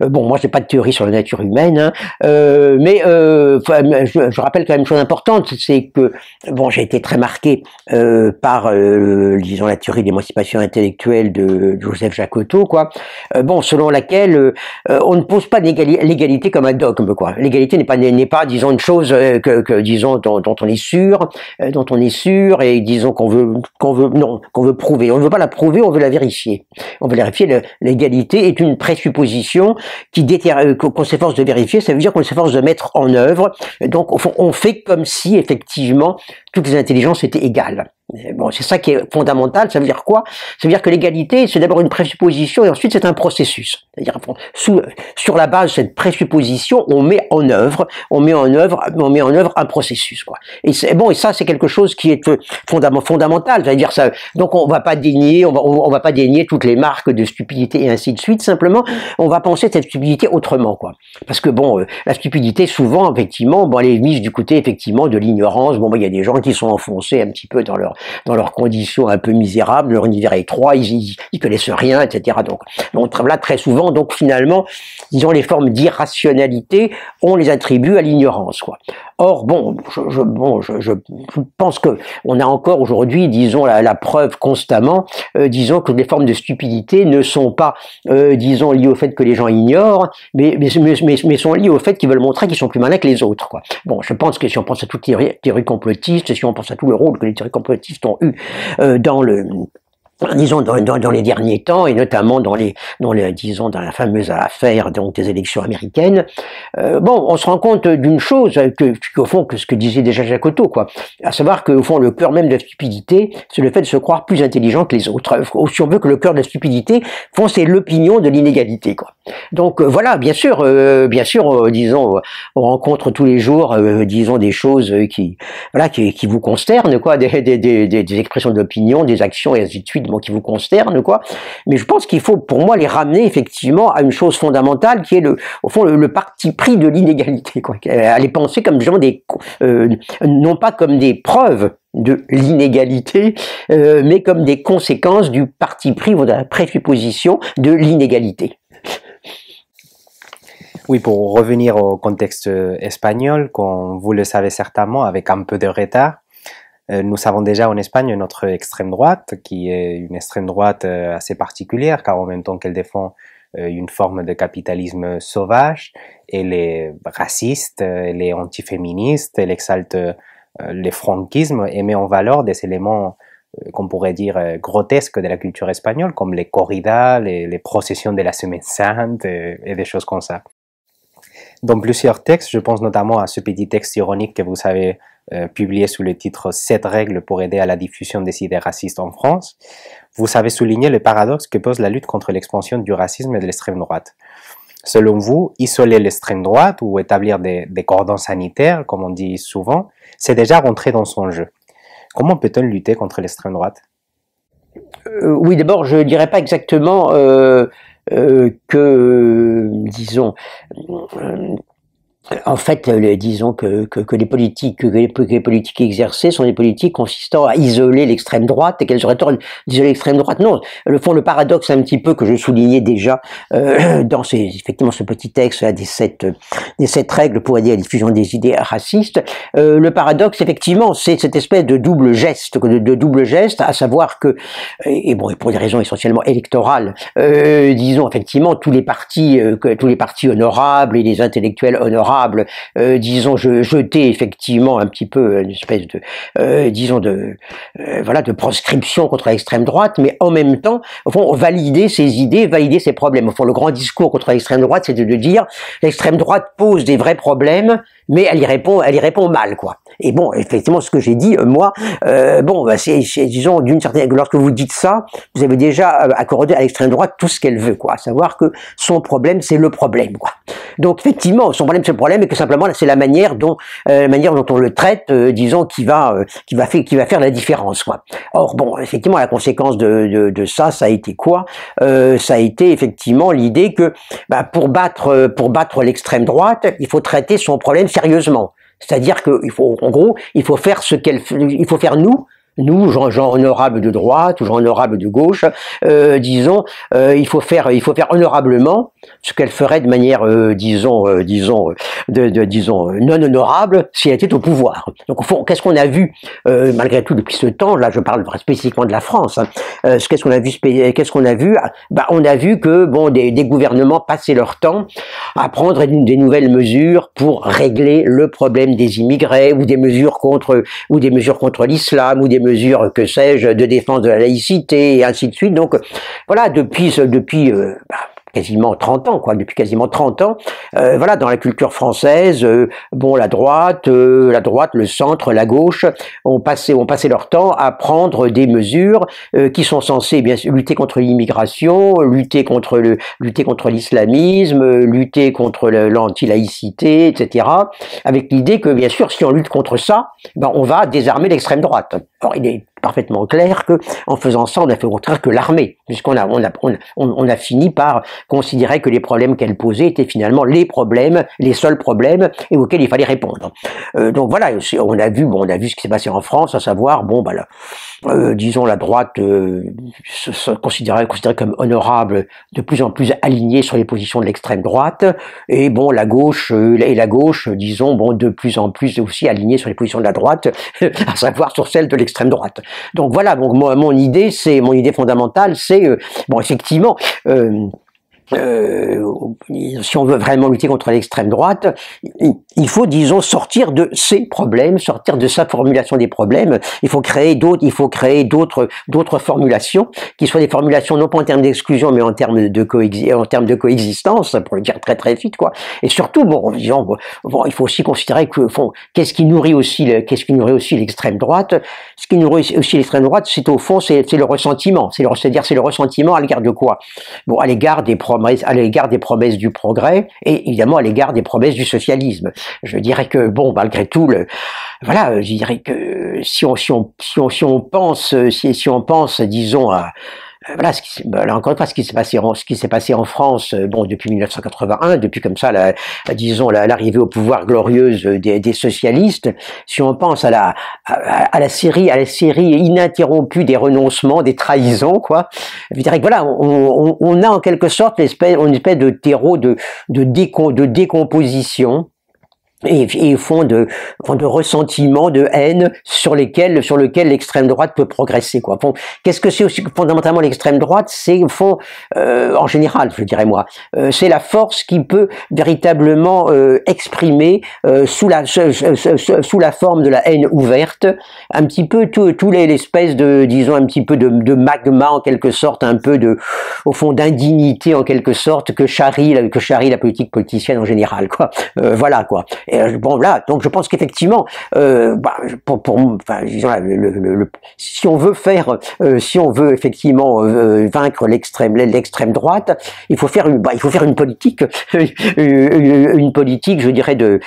bon, moi j'ai pas de théorie sur la nature humaine, hein, mais je, je, rappelle quand même une chose importante, c'est que bon, j'ai été très marqué par, disons, la théorie d'émancipation intellectuelle de Joseph Jacotot, quoi. bon, selon laquelle on ne pose pas l'égalité comme un dogme, quoi. L'égalité n'est pas, n'est pas, disons, une chose euh, que, disons, dont, on est sûr, euh, dont on est sûr, et disons qu'on veut, qu'on veut, non, qu'on veut prouver. On ne veut pas la prouver, on veut la vérifier. On veut vérifier. L'égalité est une présupposition qui euh, qu'on s'efforce de vérifier. Ça veut dire qu'on s'efforce de mettre en œuvre. Donc, on fait comme si effectivement toutes les intelligences étaient égales. Bon, c'est ça qui est fondamental. Ça veut dire quoi Ça veut dire que l'égalité, c'est d'abord une présupposition et ensuite c'est un processus. C'est-à-dire sur la base de cette présupposition, on met en œuvre, on met en œuvre, on met en œuvre un processus. Quoi. Et bon, et ça c'est quelque chose qui est euh, fondamental. C'est-à-dire ça. Donc on va pas dénier, on va, on va pas dénier toutes les marques de stupidité et ainsi de suite. Simplement, on va penser cette stupidité autrement, quoi. Parce que bon, euh, la stupidité souvent, effectivement, bon, elle est mise du côté effectivement de l'ignorance. Bon, ben, il y a des gens qui sont enfoncés un petit peu dans leur dans leurs conditions un peu misérables, leur univers est étroit, ils, ne connaissent rien, etc. Donc, on là très souvent, donc finalement, disons les formes d'irrationalité, on les attribue à l'ignorance. Or, bon, je, bon, je, pense que on a encore aujourd'hui, disons, la, preuve constamment, euh, disons, que les formes de stupidité ne sont pas, euh, disons, liées au fait que les gens ignorent, mais, mais, mais, sont liées au fait qu'ils veulent montrer qu'ils sont plus malins que les autres. Quoi. Bon, je pense que si on pense à toutes les théories complotistes, si on pense à tout le rôle que les théories complotistes ont eu euh, dans le disons dans, dans, dans, les derniers temps et notamment dans les, dans les disons dans la fameuse affaire donc des élections américaines euh, bon on se rend compte d'une chose euh, que qu'au fond que ce que disait déjà Jacotot quoi à savoir au fond le cœur même de la stupidité c'est le fait de se croire plus intelligent que les autres si on veut que le cœur de la stupidité fond c'est l'opinion de l'inégalité quoi donc euh, voilà bien sûr bien sûr disons on rencontre tous les jours disons des choses qui voilà qui, vous concernent quoi des, des, des, des expressions d'opinion des actions et ainsi de suite qui vous concernent, quoi. Mais je pense qu'il faut, pour moi, les ramener effectivement à une chose fondamentale qui est le, au fond, le, parti pris de l'inégalité, quoi. Euh, à les penser comme des, euh, non pas comme des preuves de l'inégalité, euh, mais comme des conséquences du parti pris ou de la présupposition de l'inégalité. Oui, pour revenir au contexte espagnol, comme vous le savez certainement, avec un peu de retard, euh, nous savons déjà en Espagne notre extrême droite, qui est une extrême droite euh, assez particulière, car en même temps qu'elle défend euh, une forme de capitalisme sauvage, elle est raciste, elle est antiféministe, elle exalte les franquisme, et met en valeur des éléments qu'on pourrait dire grotesques de la culture espagnole, comme les corridas, les, processions de la semaine sainte et des choses comme ça dans plusieurs textes. Je pense notamment à ce petit texte ironique que vous avez euh, publié sous le titre « Sept règles pour aider à la diffusion des idées racistes en France ». Vous avez souligné le paradoxe que pose la lutte contre l'expansion du racisme et de l'extrême droite. Selon vous, isoler l'extrême droite ou établir des, des cordons sanitaires, comme on dit souvent, c'est déjà rentrer dans son jeu. Comment peut-on lutter contre l'extrême droite euh, oui, d'abord, je ne dirais pas exactement euh, euh, que, euh, disons, euh, en fait, euh, disons que, que, les politiques les, politiques exercées sont des politiques consistant à isoler l'extrême droite et qu'elles auraient tort d'isoler l'extrême droite. Non, le fond, le paradoxe un petit peu que je soulignais déjà euh, dans ces, effectivement ce petit texte là, des sept des sept règles pour aider à la diffusion des idées racistes. Euh, le paradoxe, effectivement, c'est cette espèce de double geste, de, double geste, à savoir que et bon, et pour des raisons essentiellement électorales, euh, disons effectivement tous les partis, euh, que, tous les partis honorables et les intellectuels honorables euh, disons, jeter effectivement un petit peu euh, une espèce de, euh, disons, de, voilà, de proscription contre l'extrême droite, mais en même temps, au valider ses idées, valider ses problèmes. Au fond, le grand discours contre l'extrême droite, c'est de, de dire l'extrême droite pose des vrais problèmes, mais elle y répond, elle y répond mal, quoi. Et bon, effectivement, ce que j'ai dit, euh, moi, euh, bon, bah, c'est, disons, d'une certaine, lorsque vous dites ça, vous avez déjà euh, accordé à l'extrême droite tout ce qu'elle veut, quoi, à savoir que son problème, c'est le problème, quoi. Donc, effectivement, son problème, c'est le problème, et que simplement, c'est la manière dont, euh, la manière dont on le traite, disons, qui va, qui va faire, qui va faire la différence, quoi. Or, bon, effectivement, la conséquence de, ça, ça a été quoi Ça a été effectivement l'idée que, bah, pour battre, pour battre l'extrême droite, il faut traiter son problème sérieusement. C'est-à-dire faut, en gros, il faut faire ce qu'elle, il faut faire nous nous, gens, honorables de droite ou gens honorables de gauche, euh, disons, euh, il faut faire, il faut faire honorablement ce qu'elle ferait de manière, euh, disons, disons, de, disons, non honorable si elle était au pouvoir. Donc, qu'est-ce qu'on a vu malgré tout depuis ce temps Là, je parle spécifiquement de la France. Hein, qu'est-ce qu'on a vu Qu'est-ce qu'on a vu ah, bah, on a vu que bon, des, des, gouvernements passaient leur temps à prendre des nouvelles mesures pour régler le problème des immigrés ou des mesures contre ou des mesures contre l'islam ou des mesures, que sais-je, de défense de la laïcité et ainsi de suite. Donc voilà, depuis, depuis euh, bah, quasiment 30 ans, quoi, depuis quasiment 30 ans, euh, voilà, dans la culture française, euh, bon, la droite, euh, la droite, le centre, la gauche, ont passé, ont passé leur temps à prendre des mesures qui sont censées, bien lutter contre l'immigration, lutter contre le, lutter contre l'islamisme, lutter contre l'anti-laïcité, etc., avec l'idée que, bien sûr, si on lutte contre ça, ben, on va désarmer l'extrême droite. il parfaitement clair que en faisant ça, on a fait au contraire que l'armée, puisqu'on a on a, on on a, fini par considérer que les problèmes qu'elle posait étaient finalement les problèmes, les seuls problèmes et auxquels il fallait répondre. Euh, donc voilà, on a vu, bon, on a vu ce qui s'est passé en France, à savoir, bon, bah euh, disons, la droite euh, se, considérée, comme honorable, de plus en plus alignée sur les positions de l'extrême droite, et bon, la gauche euh, et la gauche, disons, bon, de plus en plus aussi alignée sur les positions de la droite, à savoir sur celles de l'extrême droite. Donc voilà, donc mon, mon idée, c'est mon idée fondamentale, c'est bon, effectivement. Euh, si on veut vraiment lutter contre l'extrême droite, il faut, disons, sortir de ces problèmes, sortir de sa formulation des problèmes. Il faut créer d'autres, il faut créer d'autres, d'autres formulations qui soient des formulations non pas en termes d'exclusion, mais en termes de en de coexistence, pour le dire très très vite, quoi. Et surtout, bon, disons, bon, il faut aussi considérer que, qu'est-ce qui nourrit aussi, qu'est-ce qui nourrit aussi l'extrême droite Ce qui nourrit aussi l'extrême droite, c'est au fond, c'est le ressentiment, c'est le, c'est-à-dire c'est le ressentiment à l'égard de quoi Bon, à l'égard des problèmes à l'égard des promesses du progrès et évidemment à l'égard des promesses du socialisme. Je dirais que bon, malgré tout, le, voilà, je dirais que si on si on si on, si on pense si, si on pense, disons à euh, voilà, ce qui, bah, encore une fois, ce qui s'est passé en, ce qui s'est passé en France, euh, bon, depuis 1981, depuis comme ça, la, disons l'arrivée au pouvoir glorieuse des, des, socialistes. Si on pense à la, à, la série, à la série ininterrompue des renoncements, des trahisons, quoi, je dirais que voilà, on, on, on a en quelque sorte l'espèce, une espèce de terreau de, de décomposition et, et font de, fond de ressentiments, de haine sur lesquels, sur lequel l'extrême droite peut progresser. Quoi. qu'est-ce que c'est aussi fondamentalement l'extrême droite C'est fond euh, en général, je dirais moi, euh, c'est la force qui peut véritablement euh, exprimer sous la sous la forme de la haine ouverte, un petit peu tout, tout l'espèce de, disons un petit peu de, de, magma en quelque sorte, un peu de, au fond d'indignité en quelque sorte que charrie que charrie la politique politicienne en général. Quoi. voilà quoi. Euh, bon, là, donc je pense qu'effectivement, euh, bah, pour, pour enfin, disons, le, si on veut faire, euh, si on veut effectivement euh, vaincre l'extrême l'extrême droite, il faut faire une, bah, il faut faire une politique, une politique, je dirais de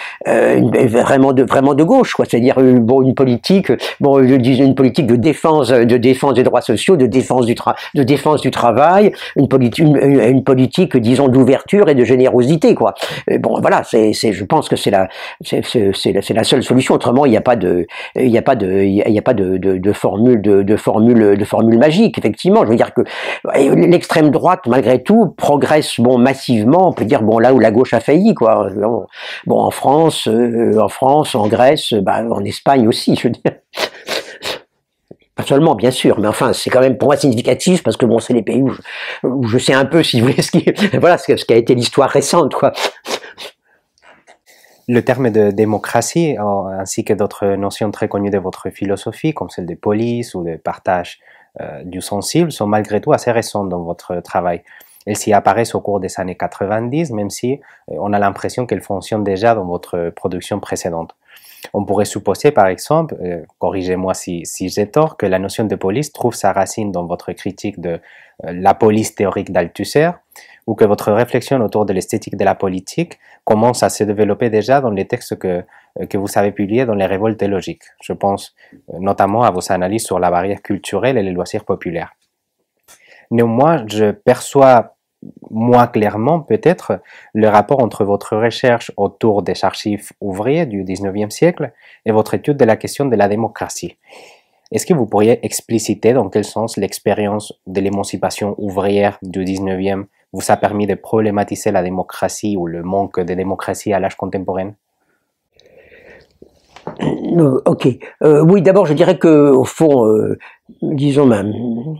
vraiment de vraiment de gauche, quoi. C'est-à-dire bon, une politique, bon, je dis une politique de défense, de défense des droits sociaux, de défense du de défense du travail, une politique, une, politique, disons, d'ouverture et de générosité, quoi. bon, voilà, c'est, je pense que c'est la c'est la, seule solution. Autrement, il n'y a pas de, il n'y a pas de, il n'y a pas de, formule, de, formule, de magique. Effectivement, je veux dire que l'extrême droite, malgré tout, progresse bon massivement. On peut dire bon là où la gauche a failli, quoi. Bon, en France, euh, en France, en Grèce, bah, en Espagne aussi, je veux pas seulement bien sûr, mais enfin c'est quand même pour moi significatif parce que bon c'est les pays où je, sais un peu si vous voulez ce qui voilà qui a été l'histoire récente le terme de démocratie, ainsi que d'autres notions très connues de votre philosophie, comme celle de police ou de partage euh, du sensible, sont malgré tout assez récentes dans votre travail. Elles s'y apparaissent au cours des années 90, même si euh, on a l'impression qu'elles fonctionnent déjà dans votre production précédente. On pourrait supposer, par exemple, euh, corrigez-moi si, j'ai tort, que la notion de police trouve sa racine dans votre critique de la police théorique d'Althusser, ou que votre réflexion autour de l'esthétique de la politique commence à se développer déjà dans les textes que, euh, que vous avez publier dans les révoltes logiques Je pense euh, notamment à vos analyses sur la barrière culturelle et les loisirs populaires. Néanmoins, je perçois moins clairement peut-être le rapport entre votre recherche autour des archives ouvriers du 19e siècle et votre étude de la question de la démocratie. Est-ce que vous pourriez expliciter dans quel sens l'expérience de l'émancipation ouvrière du 19e vous a permis de problématiser la démocratie ou le manque de démocratie à l'âge contemporain euh, Ok. Euh, oui, d'abord, je dirais que au fond, euh, disons ma,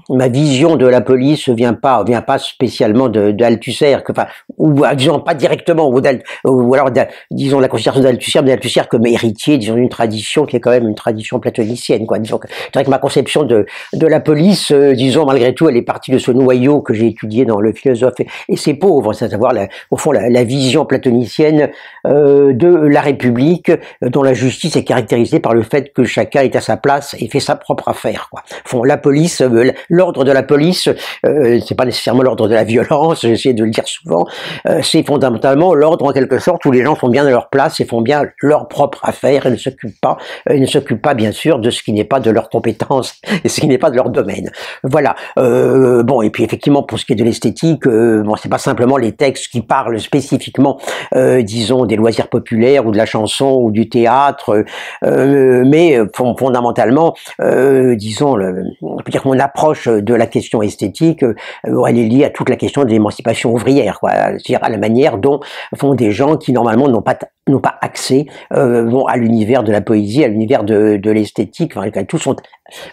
ma vision de la police vient pas vient pas spécialement de, que enfin ou disons pas directement ou, ou alors disons la considération d'Althusser mais Althusser comme héritier disons d'une tradition qui est quand même une tradition platonicienne quoi disons que c'est vrai que ma conception de de la police euh, disons malgré tout elle est partie de ce noyau que j'ai étudié dans le philosophe et, c'est pauvre, pauvres c'est à savoir la, au fond la, vision platonicienne euh, de la République dont la justice est caractérisée par le fait que chacun est à sa place et fait sa propre affaire quoi font la police, euh, l'ordre de la police, euh, c'est pas nécessairement l'ordre de la violence, j'essaie de le dire souvent, euh, c'est fondamentalement l'ordre en quelque sorte où les gens font bien leur place et font bien leur propre affaire et ne s'occupent pas, ne s'occupent pas bien sûr de ce qui n'est pas de leur compétence et ce qui n'est pas de leur domaine. Voilà. bon et puis effectivement pour ce qui est de l'esthétique, bon c'est pas simplement les textes qui parlent spécifiquement, disons des loisirs populaires ou de la chanson ou du théâtre, mais fondamentalement, disons euh, on peut dire mon approche de la question esthétique, euh, elle est liée à toute la question de l'émancipation ouvrière, c'est-à-dire à la manière dont font des gens qui normalement n'ont pas n'ont pas accès euh, vont à l'univers de la poésie, à l'univers de, l'esthétique. Enfin, tous sont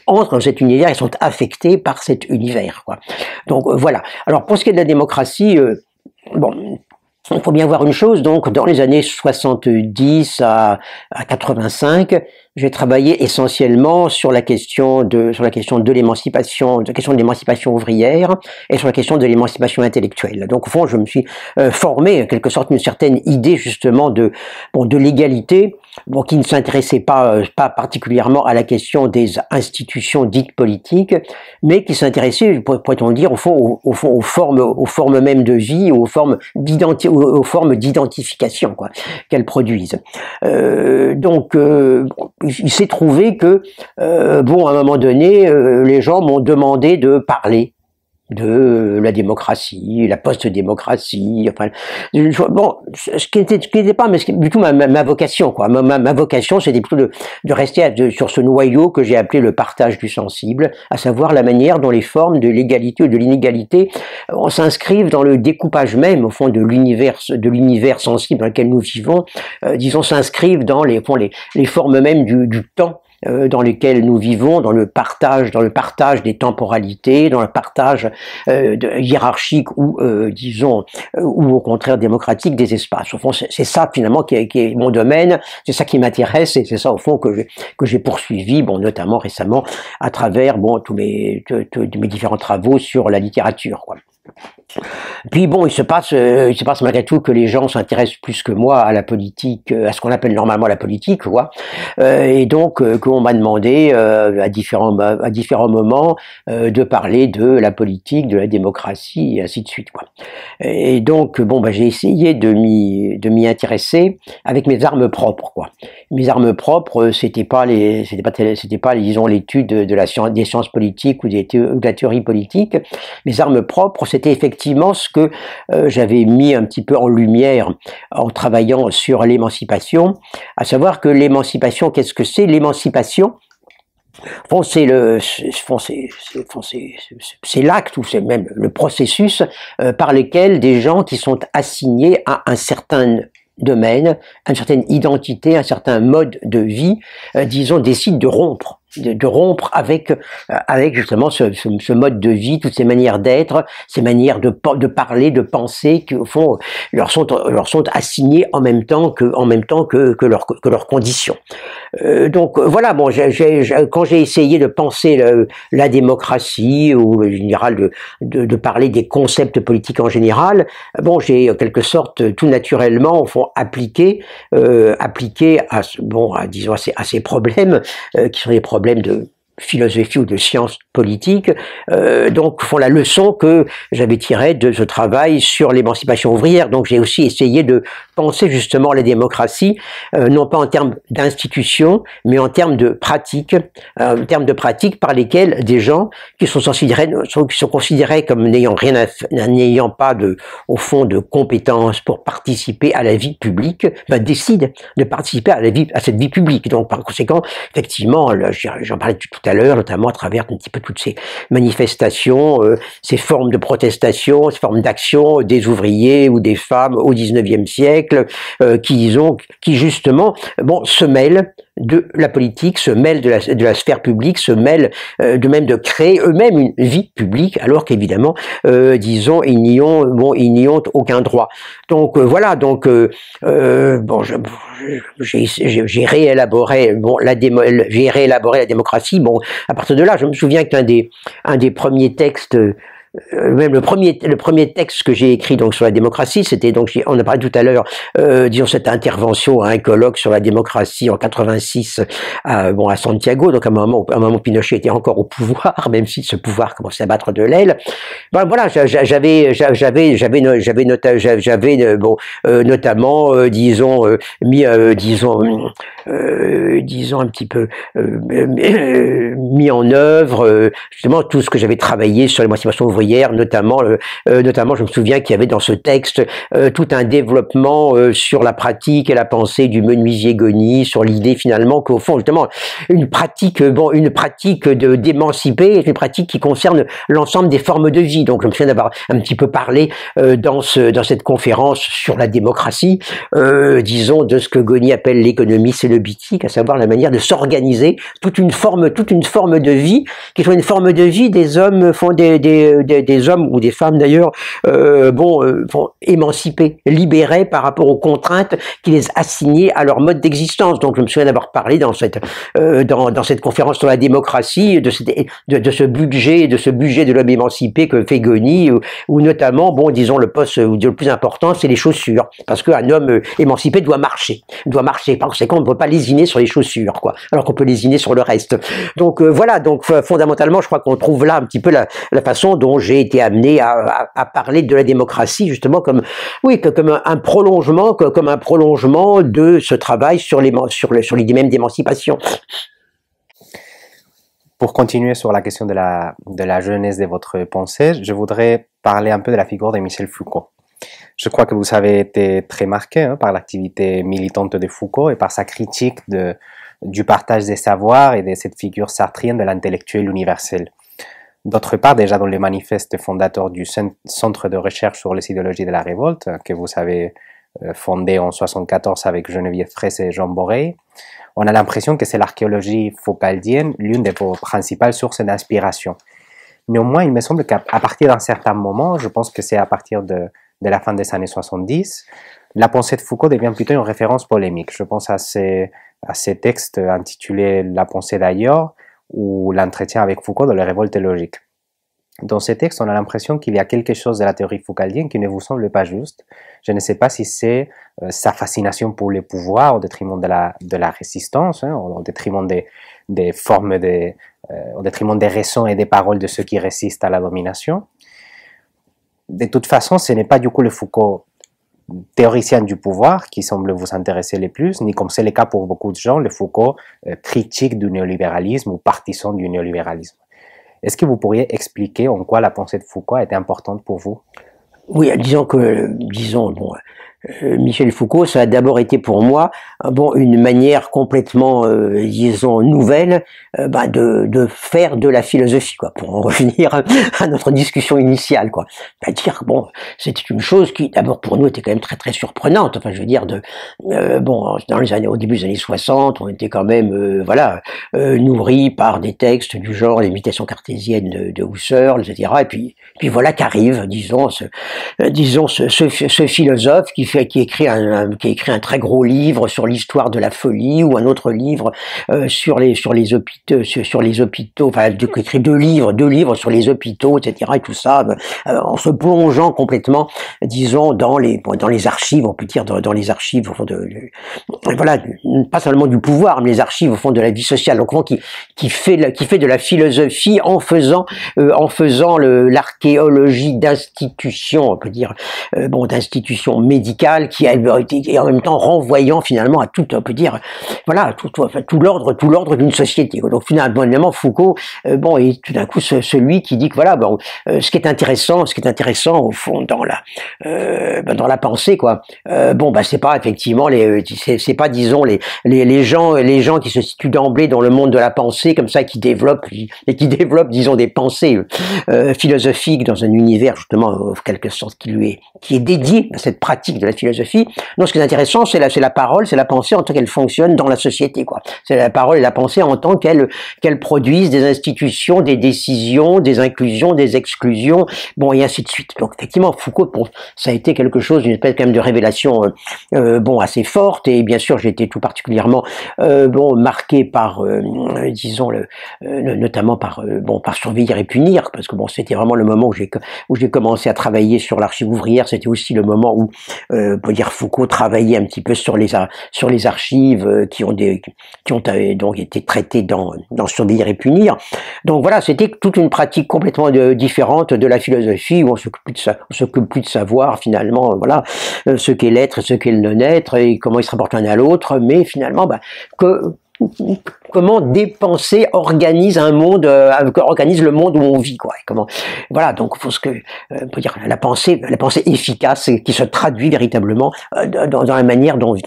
entre dans cet univers et sont affectés par cet univers. Donc voilà. Alors pour ce qui est de la démocratie, bon, il faut bien voir une chose, donc dans les années 70 à, à 85, j'ai travaillé essentiellement sur la question de sur la question de l'émancipation, de la question de l'émancipation ouvrière et sur la question de l'émancipation intellectuelle. Donc au fond, je me suis euh, formé en quelque sorte une certaine idée justement de bon de l'égalité bon, qui ne s'intéressait pas, euh, pas particulièrement à la question des institutions dites politiques, mais qui s'intéressait, pourrait-on dire, au fond, au, fond, aux, formes, aux formes mêmes de vie, aux formes d'identification quoi, qu'elles produisent. Euh, donc, euh, il s'est trouvé que, bon, à un moment donné, les gens m'ont demandé de parler de la démocratie, la post-démocratie, enfin, bon, ce qui n'était pas mais ce du tout ma, vocation, quoi. Ma, vocation, c'était plutôt de, rester sur ce noyau que j'ai appelé le partage du sensible, à savoir la manière dont les formes de l'égalité ou de l'inégalité euh, s'inscrivent dans le découpage même, au fond, de l'univers, de l'univers sensible dans lequel nous vivons, euh, disons, s'inscrivent dans les, les, formes mêmes du, du temps, euh, dans lesquels nous vivons, dans le partage, dans le partage des temporalités, dans le partage euh, hiérarchique ou euh, disons euh, ou au contraire démocratique des espaces. Au fond, c'est ça finalement qui est, mon domaine, c'est ça qui m'intéresse et c'est ça au fond que que j'ai poursuivi, bon notamment récemment à travers bon tous mes mes différents travaux sur la littérature. Quoi. Puis bon, il se passe, euh, il se passe malgré tout que les gens s'intéressent plus que moi à la politique, euh, à ce qu'on appelle normalement la politique, quoi. Euh, et donc qu'on m'a demandé à différents à différents moments de parler de la politique, de la démocratie et ainsi de suite, quoi. Et donc bon, bah, j'ai essayé de m'y intéresser avec mes armes propres, quoi. Mes armes propres, c'était pas les, c'était pas c'était pas disons l'étude de la science des sciences politiques ou des ou de la théorie politique. Mes armes propres, c'était effectivement ce que euh, j'avais mis un petit peu en lumière en travaillant sur l'émancipation, à savoir que l'émancipation, qu'est-ce que c'est L'émancipation, c'est l'acte ou c'est même le processus euh, par lequel des gens qui sont assignés à un certain domaine, à une certaine identité, à un certain mode de vie, euh, disons, décident de rompre de, rompre avec euh, avec justement ce, ce, mode de vie, toutes ces manières d'être, ces manières de, de parler, de penser qui au fond leur sont sont assignées en même temps que en même temps que, que que leurs conditions. Euh, donc euh, voilà, bon, quand j'ai essayé de penser la démocratie ou général de, parler des concepts politiques en général, bon, j'ai en quelque sorte tout naturellement fond, appliqué, euh, appliqué à bon, à, disons à ces, à ces problèmes euh, qui sont des problèmes de philosophie ou de sciences politiques, euh, donc font la leçon que j'avais tirée de ce travail sur l'émancipation ouvrière. Donc j'ai aussi essayé de penser justement la démocratie, euh, non pas en termes d'institution, mais en termes de pratiques, euh, en termes de pratiques par lesquelles des gens qui sont considérés, qui sont considérés comme n'ayant rien, n'ayant pas de, au fond, de compétences pour participer à la vie publique, ben, décident de participer à la vie, à cette vie publique. Donc par conséquent, effectivement, j'en parlais tout à notamment à travers un petit peu toutes ces manifestations, euh, ces formes de protestation, ces formes d'action des ouvriers ou des femmes au 19e siècle, euh, qui, qui justement bon, se mêlent de la politique, se mêle de la, sphère publique, se mêle euh, de même de créer eux-mêmes une vie publique, alors qu'évidemment, euh, disons, ils n'y ont, bon, ils n'y aucun droit. Donc euh, voilà, donc bon, j'ai réélaboré, bon, la j'ai la démocratie. Bon, à partir de là, je me souviens qu'un des, un des premiers textes euh, même le premier, le premier texte que j'ai écrit donc sur la démocratie, c'était donc on a parlé tout à l'heure, euh, disons cette intervention à un colloque sur la démocratie en 86 à bon à Santiago, donc à un moment, un moment Pinochet était encore au pouvoir, même si ce pouvoir commençait à battre de l'aile. Ben, voilà, j'avais j'avais j'avais j'avais j'avais euh, bon notamment disons mis disons disons un petit peu mis en œuvre justement tout ce que j'avais travaillé sur les l'émancipation ouvrière hier, notamment, euh, euh, notamment je me souviens qu'il y avait dans ce texte euh, tout un développement sur la pratique et la pensée du menuisier Goni, sur l'idée finalement qu'au fond justement une pratique, bon, une pratique de d'émanciper est une pratique qui concerne l'ensemble des formes de vie. Donc je me souviens d'avoir un petit peu parlé dans ce dans cette conférence sur la démocratie, disons de ce que Goni appelle l'économie cénobitique, à savoir la manière de s'organiser toute une forme toute une forme de vie qui soit une forme de vie des hommes font des des, hommes ou des femmes d'ailleurs, euh, bon, euh, émancipés, par rapport aux contraintes qui les assignaient à leur mode d'existence. Donc je me souviens d'avoir parlé dans cette, euh, dans, cette conférence sur la démocratie de, de, ce budget, de ce budget de l'homme émancipé que fait Goni, euh, ou, notamment, bon, disons le poste le plus important, c'est les chaussures, parce qu'un homme émancipé doit marcher, doit marcher. Par conséquent, on ne peut pas lésiner sur les chaussures, quoi, alors qu'on peut lésiner sur le reste. Donc voilà, donc fondamentalement, je crois qu'on trouve là un petit peu la, la façon dont j'ai été amené à, parler de la démocratie justement comme, oui, comme un, prolongement, comme un prolongement de ce travail sur les sur sur d'émancipation. Pour continuer sur la question de la, de la jeunesse de votre pensée, je voudrais parler un peu de la figure de Michel Foucault. Je crois que vous avez été très marqué hein, par l'activité militante de Foucault et par sa critique de, du partage des savoirs et de cette figure sartrienne de l'intellectuel universel. D'autre part, déjà dans les manifestes fondateurs du Centre de recherche sur les idéologies de la révolte, hein, que vous avez euh, fondé en 1974 avec Geneviève Fraisse et Jean Boré, on a l'impression que c'est l'archéologie foucauldienne l'une des vos principales sources d'inspiration. Néanmoins, il me semble qu'à partir d'un certain moment, je pense que c'est à partir de, la fin des années 70, la pensée de Foucault devient plutôt une référence polémique. Je pense à ces textes intitulés La pensée d'ailleurs, ou l'entretien avec Foucault dans les révoltes logiques. Dans ces textes, on a l'impression qu'il y a quelque chose de la théorie foucaldienne qui ne vous semble pas juste. Je ne sais pas si c'est euh, sa fascination pour le pouvoir au détriment de la, de la résistance, hein, au détriment des, des formes, euh, au détriment des raisons et des paroles de ceux qui résistent à la domination. De toute façon, ce n'est pas du coup le Foucault théoriciens du pouvoir qui semble vous intéresser le plus, ni comme c'est le cas pour beaucoup de gens, le Foucault euh, critique du néolibéralisme ou partisan du néolibéralisme. Est-ce que vous pourriez expliquer en quoi la pensée de Foucault était importante pour vous Oui, disons que, euh, disons, bon, euh, Michel Foucault, ça a d'abord été pour moi bon une manière complètement, euh, disons, nouvelle euh, bah, de, de, faire de la philosophie, quoi, pour en revenir à notre discussion initiale, quoi. cest dire bon, c'était une chose qui, d'abord pour nous, était quand même très très surprenante. Enfin, je veux dire, de bon, dans les années, au début des années 60, on était quand même, voilà, nourri par des textes du genre l'imitation cartésienne de, de, Husserl, etc. Et puis, puis voilà qu'arrive, disons, ce, disons ce, ce philosophe qui qui écrit un, qui écrit un très gros livre sur l'histoire de la folie ou un autre livre euh, sur les sur les hôpitaux euh, sur, les hôpitaux enfin qui écrit deux livres deux livres sur les hôpitaux etc et tout ça euh, en se plongeant complètement disons dans les dans les archives on peut dire dans, les archives de, voilà pas seulement du pouvoir mais les archives au fond de la vie sociale donc qui qui fait qui fait de la philosophie en faisant en faisant l'archéologie d'institutions on peut dire bon d'institutions médicales qui a et en même temps renvoyant finalement à tout, on peut dire, voilà, tout, tout, tout l'ordre, tout l'ordre d'une société. Donc finalement, Foucault, euh, bon, est tout d'un coup celui qui dit que voilà, bon, euh, ce qui est intéressant, ce qui est intéressant au fond dans la, euh, ben, dans la pensée, quoi. bon, bah c'est pas effectivement les, c'est pas disons les, les, les gens, les gens qui se situent d'emblée dans le monde de la pensée comme ça, qui développent et qui développent, disons, des pensées philosophiques dans un univers justement, en quelque sorte, qui lui est, qui est dédié à cette pratique de la philosophie. Non, ce qui est intéressant, c'est la, la parole, c'est la pensée en tant qu'elle fonctionne dans la société, quoi. C'est la parole et la pensée en tant qu'elle qu'elle produisent des institutions, des décisions, des inclusions, des exclusions, bon, et ainsi de suite. Donc, effectivement, Foucault, bon, ça a été quelque chose, une espèce quand même de révélation, euh, euh, bon, assez forte, et bien sûr, j'ai été tout particulièrement, euh, bon, marqué par, disons, le, notamment par, bon, par surveiller et punir, parce que bon, c'était vraiment le moment où j'ai, où j'ai commencé à travailler sur l'archive ouvrière, c'était aussi le moment où euh, dire Foucault travaillait un petit peu sur les sur les archives euh, qui ont des ont euh, donc été traitées dans dans Surveiller et punir. Donc voilà, c'était toute une pratique complètement différente de la philosophie où on s'occupe plus de s'occupe plus de savoir finalement voilà ce qu'est l'être, ce qu'est le non-être et comment ils se rapportent l'un à l'autre, mais finalement bah, que comment des pensées organisent un monde, euh, organise le monde où on vit, quoi. Et comment, voilà, donc faut que, euh, on peut dire la pensée, la pensée efficace qui se traduit véritablement euh, dans, la manière dont, on vit.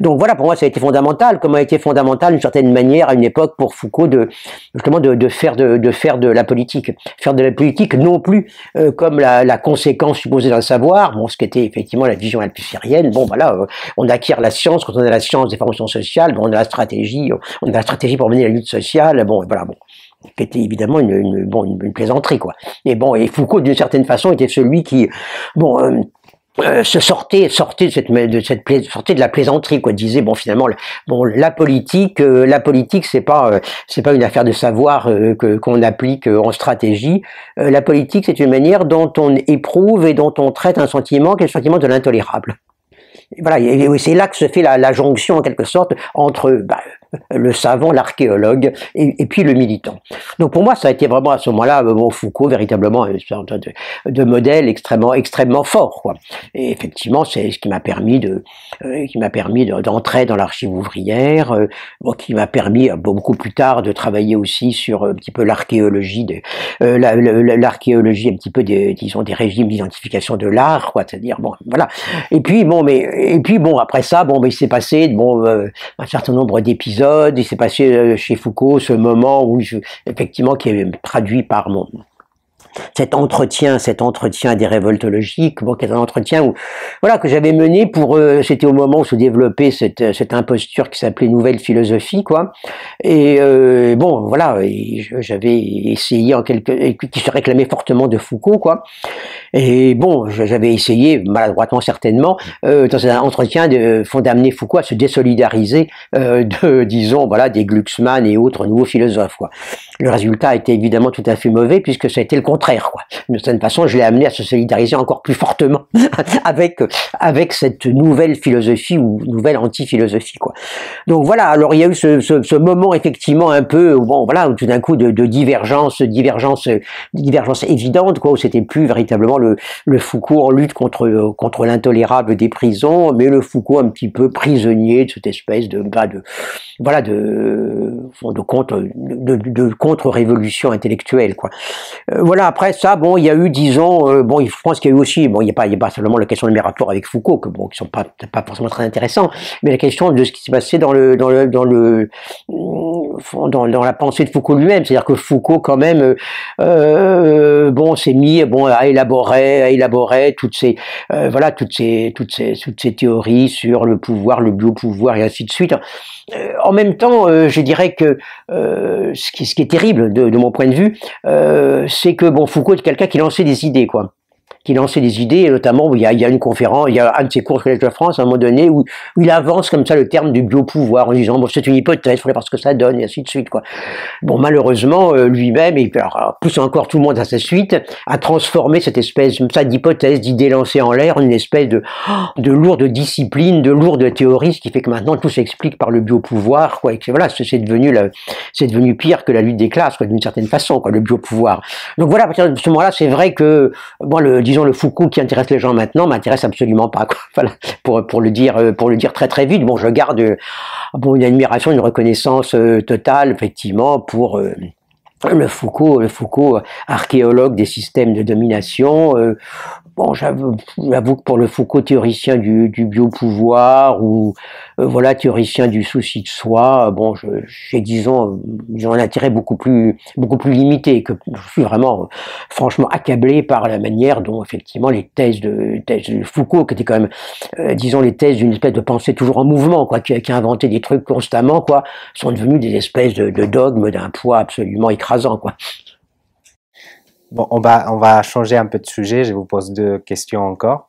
Donc voilà, pour moi, ça a été fondamental. Comment a été fondamental, d'une certaine manière, à une époque pour Foucault de justement de, faire de, faire de la politique, faire de la politique non plus comme la, conséquence supposée d'un savoir, bon, ce qui était effectivement la vision althusserienne. Bon, voilà, on acquiert la science quand on a la science des formations sociales, on a la stratégie, on la stratégie pour mener la lutte sociale, bon, voilà, bon, qui était évidemment une, plaisanterie, quoi. Et bon, et Foucault, d'une certaine façon, était celui qui, bon, euh, euh, se sortait sortait de cette de cette sortait de la plaisanterie quoi disait bon finalement bon la politique euh, la politique c'est pas c'est pas une affaire de savoir que qu'on applique en stratégie la politique c'est une manière dont on éprouve et dont on traite un sentiment qui est le sentiment de l'intolérable voilà, et c'est là que se fait la, jonction en quelque sorte entre bah, le savant, l'archéologue et, puis le militant. Donc pour moi, ça a été vraiment à ce moment-là, bon, euh, Foucault véritablement euh, de, modèle extrêmement, extrêmement fort. Quoi. Et effectivement, c'est ce qui m'a permis de, euh, qui m'a permis d'entrer dans l'archive ouvrière, bon, qui m'a permis beaucoup plus tard de travailler aussi sur un petit peu l'archéologie, de l'archéologie un petit peu des, disons des régimes d'identification de l'art, quoi. C'est-à-dire bon, voilà. Et puis bon, mais et puis bon, après ça, bon, mais il s'est passé bon un certain nombre d'épisodes il s'est passé euh, chez Foucault ce moment où, je, effectivement, qui est traduit par mon, cet entretien, cet entretien des révoltes bon, qui est un entretien où, voilà, que j'avais mené pour, euh, c'était au moment où se développait cette, euh, cette imposture qui s'appelait Nouvelle Philosophie, quoi. Et bon, voilà, j'avais essayé en quelque, qui se réclamait fortement de Foucault, quoi. Et bon, j'avais essayé, maladroitement certainement, euh, dans un entretien, de, d'amener Foucault à se désolidariser euh, de, disons, voilà, des Glucksmann et autres nouveaux philosophes. Quoi. Le résultat était évidemment tout à fait mauvais, puisque ça a été le contraire. Quoi. De certaine façon, je l'ai amené à se solidariser encore plus fortement avec, avec cette nouvelle philosophie ou nouvelle anti-philosophie. Donc voilà, alors il y a eu ce, moment effectivement un peu, bon voilà, tout d'un coup de, de divergence, divergence, divergence évidente, quoi, où c'était plus véritablement le, Foucault en lutte contre, euh, contre l'intolérable des prisons, mais le Foucault un petit peu prisonnier de cette espèce de, de voilà, de, euh, de contre, de, contre-révolution intellectuelle, quoi. Euh, voilà, après ça, bon, il y a eu, disons, euh, bon, je pense qu'il y a eu aussi, bon, il n'y a, pas, y a pas seulement la question de mes avec Foucault, que bon, qui sont pas, pas forcément très intéressants, mais la question de ce qui s'est passé dans le, dans le, dans le, dans, la pensée de Foucault lui-même, c'est-à-dire que Foucault, quand même, bon, s'est mis, bon, à élaborer à élaborer toutes ces, euh, voilà, toutes ces, toutes ces, toutes ces théories sur le pouvoir, le biopouvoir et ainsi de suite. Euh, en même temps, euh, je dirais que ce qui, ce, qui, est terrible de, de mon point de vue, c'est que bon, Foucault est quelqu'un qui lançait des idées, quoi qui lançait des idées, et notamment, il y, a, il y a une conférence, il y a un de ses cours au Collège de France, à un moment donné, où, il avance comme ça le terme du biopouvoir, en disant, bon, c'est une hypothèse, il faudrait voir ce que ça donne, et ainsi de suite, quoi. Bon, malheureusement, euh, lui-même, et alors, plus encore tout le monde à sa suite, a transformé cette espèce, comme ça, d'hypothèse, d'idée lancée en l'air, une espèce de, oh, de lourde discipline, de lourde théorie, ce qui fait que maintenant, tout s'explique par le biopouvoir, quoi, et que voilà, c'est devenu la, c'est devenu pire que la lutte des classes, d'une certaine façon, quoi, le biopouvoir. Donc voilà, à partir de ce moment-là, c'est vrai que, bon, le, le Foucault qui intéresse les gens maintenant m'intéresse absolument pas. pour, pour, le dire, euh, pour le dire très très vite. Bon, je garde euh, une admiration, une reconnaissance euh, totale, effectivement, pour le Foucault, le Foucault, archéologue des systèmes de domination, bon, j'avoue que pour le Foucault théoricien du, du biopouvoir ou euh, voilà théoricien du souci de soi, bon, j'ai disons, ont un intérêt beaucoup plus beaucoup plus limité que je suis vraiment franchement accablé par la manière dont effectivement les thèses de, de Foucault, qui étaient quand même euh, disons les thèses d'une espèce de pensée toujours en mouvement, quoi, qui, a inventé des trucs constamment, quoi, sont devenues des espèces de, de dogmes d'un poids absolument écrasant, quoi. Bon, on va, changer un peu de sujet. Je vous pose deux questions encore.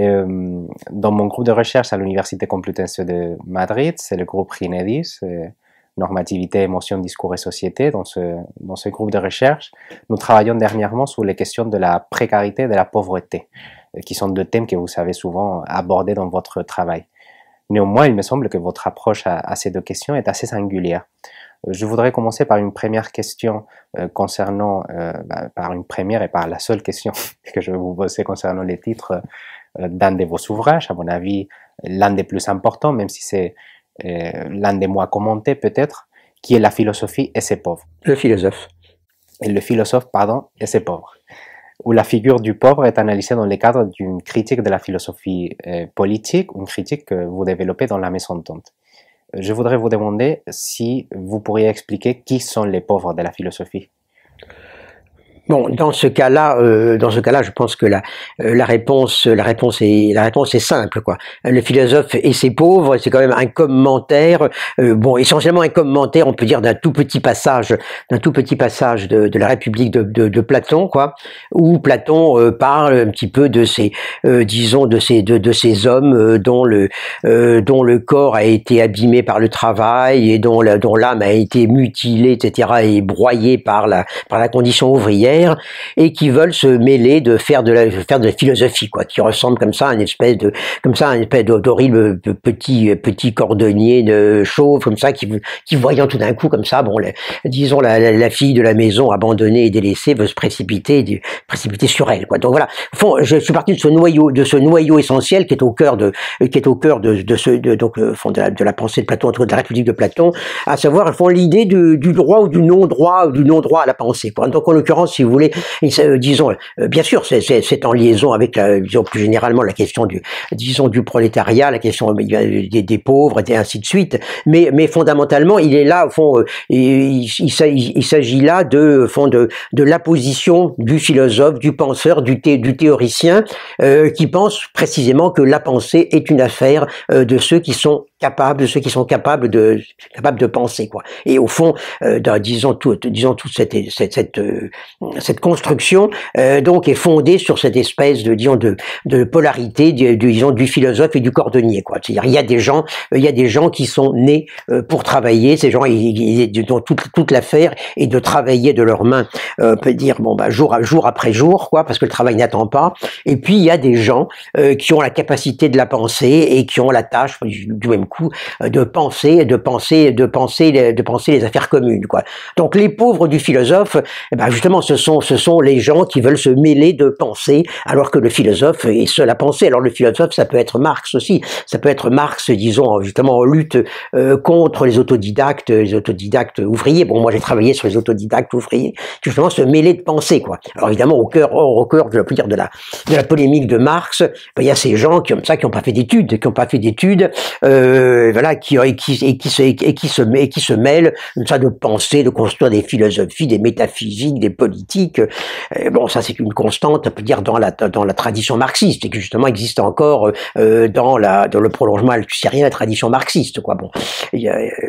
Euh, dans mon groupe de recherche à l'Université Complutense de Madrid, c'est le groupe RINEDIS, Normativité, Émotion, Discours et Société. Dans ce, dans ce groupe de recherche, nous travaillons dernièrement sur les questions de la précarité et de la pauvreté, euh, qui sont deux thèmes que vous savez souvent aborder dans votre travail. Néanmoins, il me semble que votre approche à ces deux questions est assez singulière. Euh, je voudrais commencer par une première question euh, concernant, euh, bah, par une première et par la seule question que je vais vous poser concernant les titres d'un de vos ouvrages, à mon avis l'un des plus importants, même si c'est l'un des moins commentés peut-être, qui est la philosophie et ses pauvres. Le philosophe. Et le philosophe, pardon, et ses pauvres. Où la figure du pauvre est analysée dans le cadre d'une critique de la philosophie politique, une critique que vous développez dans la Maison Tante je voudrais vous demander si vous pourriez expliquer qui sont les pauvres de la philosophie. Bon, dans ce cas-là, euh, dans ce cas-là, je pense que la, euh, la réponse, la réponse est, la réponse est simple, quoi. Le philosophe et ses pauvres, c'est quand même un commentaire, euh, bon, essentiellement un commentaire, on peut dire d'un tout petit passage, d'un tout petit passage de, de la République de, de, de, Platon, quoi, où Platon euh, parle un petit peu de ces, disons, de ces, de, ces hommes dont le, dont le corps a été abîmé par le travail et dont, dont l'âme a été mutilée, etc., et broyée par la, par la condition ouvrière et qui veulent se mêler de faire de la, faire de la philosophie, quoi, qui ressemble comme ça à une espèce de, comme ça, à une espèce d'horrible petit, petit cordonnier de chauve, comme ça, qui, qui voyant tout d'un coup, comme ça, bon, la, disons, la, la, fille de la maison abandonnée et délaissée veut se précipiter, du, précipiter sur elle, quoi. Donc voilà. Fond, je suis parti de ce noyau, de ce noyau essentiel qui est au cœur de, qui est au cœur de, de ce, donc, euh, fond de, la, pensée de Platon, de la République de Platon, à savoir, fond, l'idée du, droit ou du non-droit, ou du non-droit à la pensée, quoi. Donc en l'occurrence, si vous euh, disons, euh, bien sûr, c'est en liaison avec, disons, plus généralement, la question du, disons, du prolétariat, la question euh, des, pauvres, et ainsi de suite. Mais, mais fondamentalement, il est là, au fond, il, s'agit là de, fond, de, de position du philosophe, du penseur, du, du théoricien, qui pense précisément que la pensée est une affaire de ceux qui sont capables, de ceux qui sont capables de capables de penser quoi. Et au fond, euh, disons tout, disons toute cette cette cette, euh, cette construction euh, donc est fondée sur cette espèce de disons de, de polarité du, disons du philosophe et du cordonnier quoi. C'est-à-dire il y a des gens euh, il y a des gens qui sont nés euh, pour travailler, ces gens ils, ils, dont toute toute l'affaire est de travailler de leurs mains, peut dire bon bah jour à, jour après jour quoi parce que le travail n'attend pas. Et puis il y a des gens qui ont la capacité de la pensée et qui ont la tâche du, du même coup euh, de penser, de penser, de penser, de penser les affaires communes. Quoi. Donc les pauvres du philosophe, eh ben justement, ce sont, ce sont les gens qui veulent se mêler de penser, alors que le philosophe est seul à penser. Alors le philosophe, ça peut être Marx aussi, ça peut être Marx, disons, justement en lutte euh, contre les autodidactes, les autodidactes ouvriers. Bon, moi j'ai travaillé sur les autodidactes ouvriers, justement se mêler de penser, quoi. Alors évidemment, au cœur, au cœur, je plus dire, de la, de la polémique de Marx, ben, il y a ces gens qui, comme ça, qui n'ont pas fait d'études, qui n'ont pas fait d'études. Euh, euh, voilà, qui, et qui, et qui, se, et qui se, mêle une de pensée, de construire des philosophies, des métaphysiques, des politiques. Euh, bon, ça c'est une constante, on peut dire dans la dans la tradition marxiste et qui justement existe encore euh, dans la dans le prolongement rien la tradition marxiste, quoi. Bon,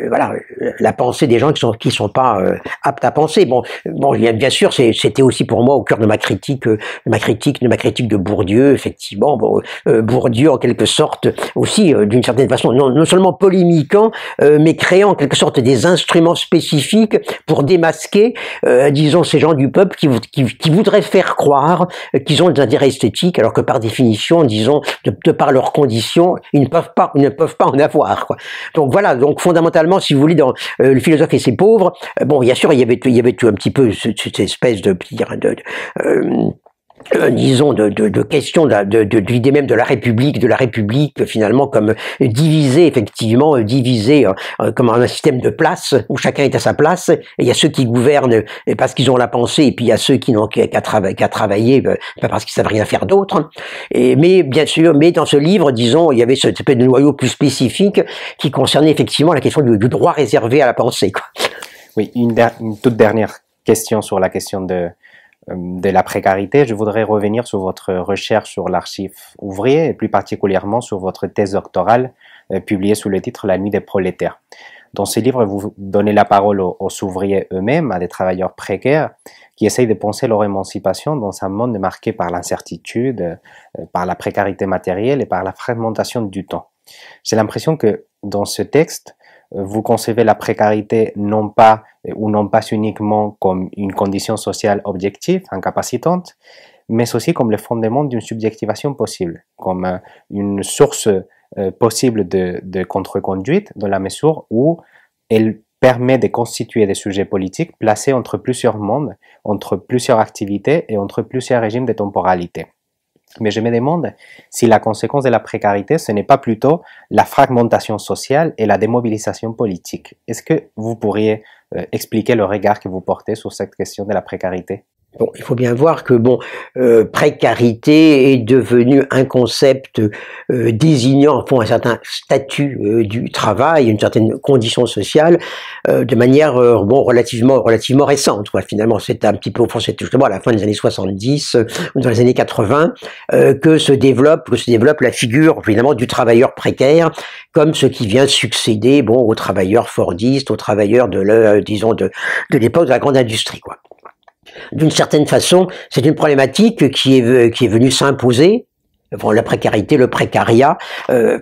voilà, la pensée des gens qui sont qui sont pas aptes à penser. Bon, bon, bien sûr, c'était aussi pour moi au cœur de ma critique, de ma critique, de ma critique de Bourdieu, effectivement. Bourdieu en quelque sorte aussi d'une certaine façon non non seulement polémiquant, euh, mais créant en quelque sorte des instruments spécifiques pour démasquer, euh, disons, ces gens du peuple qui, qui, voudraient faire croire qu'ils ont des intérêts esthétiques, alors que par définition, disons, de, par leurs conditions, ils ne peuvent pas, ils ne peuvent pas en avoir. Quoi. Donc voilà, donc fondamentalement, si vous voulez, dans euh, le philosophe et ses pauvres, bon, bien sûr, il y avait, il y avait tout un petit peu cette, espèce de, de, de euh, disons de, de, de questions de, de, l'idée même de la République, de la République finalement comme divisée effectivement, euh, divisée euh, comme un système de place où chacun est à sa place. Et il y a ceux qui gouvernent parce qu'ils ont la pensée, et puis il y a ceux qui n'ont qu'à travailler, pas parce qu'ils savent rien faire d'autre. Mais bien sûr, mais dans ce livre, disons, il y avait ce type de noyau plus spécifique qui concernait effectivement la question du, droit réservé à la pensée. Quoi. Oui, une toute dernière question sur la question de euh, de la précarité, je voudrais revenir sur votre recherche sur l'archive ouvrier et plus particulièrement sur votre thèse doctorale euh, publiée sous le titre La nuit des prolétaires. Dans ce livre, vous donnez la parole aux, ouvriers eux-mêmes, à des travailleurs précaires qui essayent de penser leur émancipation dans un monde marqué par l'incertitude, euh, par la précarité matérielle et par la fragmentation du temps. J'ai l'impression que dans ce texte, vous concevez la précarité non pas euh, ou non pas uniquement comme une condition sociale objective, incapacitante, mais aussi comme le fondement d'une subjectivation possible, comme euh, une source euh, possible de, de contre-conduite dans la mesure où elle permet de constituer des sujets politiques placés entre plusieurs mondes, entre plusieurs activités et entre plusieurs régimes de temporalité. Mais je me demande si la conséquence de la précarité, ce n'est pas plutôt la fragmentation sociale et la démobilisation politique. Est-ce que vous pourriez euh, expliquer le regard que vous portez sur cette question de la précarité Bon, il faut bien voir que bon, euh, précarité est devenu un concept euh, désignant un certain statut euh, du travail, une certaine condition sociale, de manière bon relativement relativement récente. Quoi. Finalement, c'est un petit peu c'est justement à la fin des années 70 ou dans les années 80 que se développe que se développe la figure finalement du travailleur précaire comme ce qui vient succéder bon aux travailleurs fordistes, aux travailleurs de disons de de l'époque de la grande industrie quoi d'une certaine façon, c'est une problématique qui est, qui est venue s'imposer, la précarité, le précariat. Euh,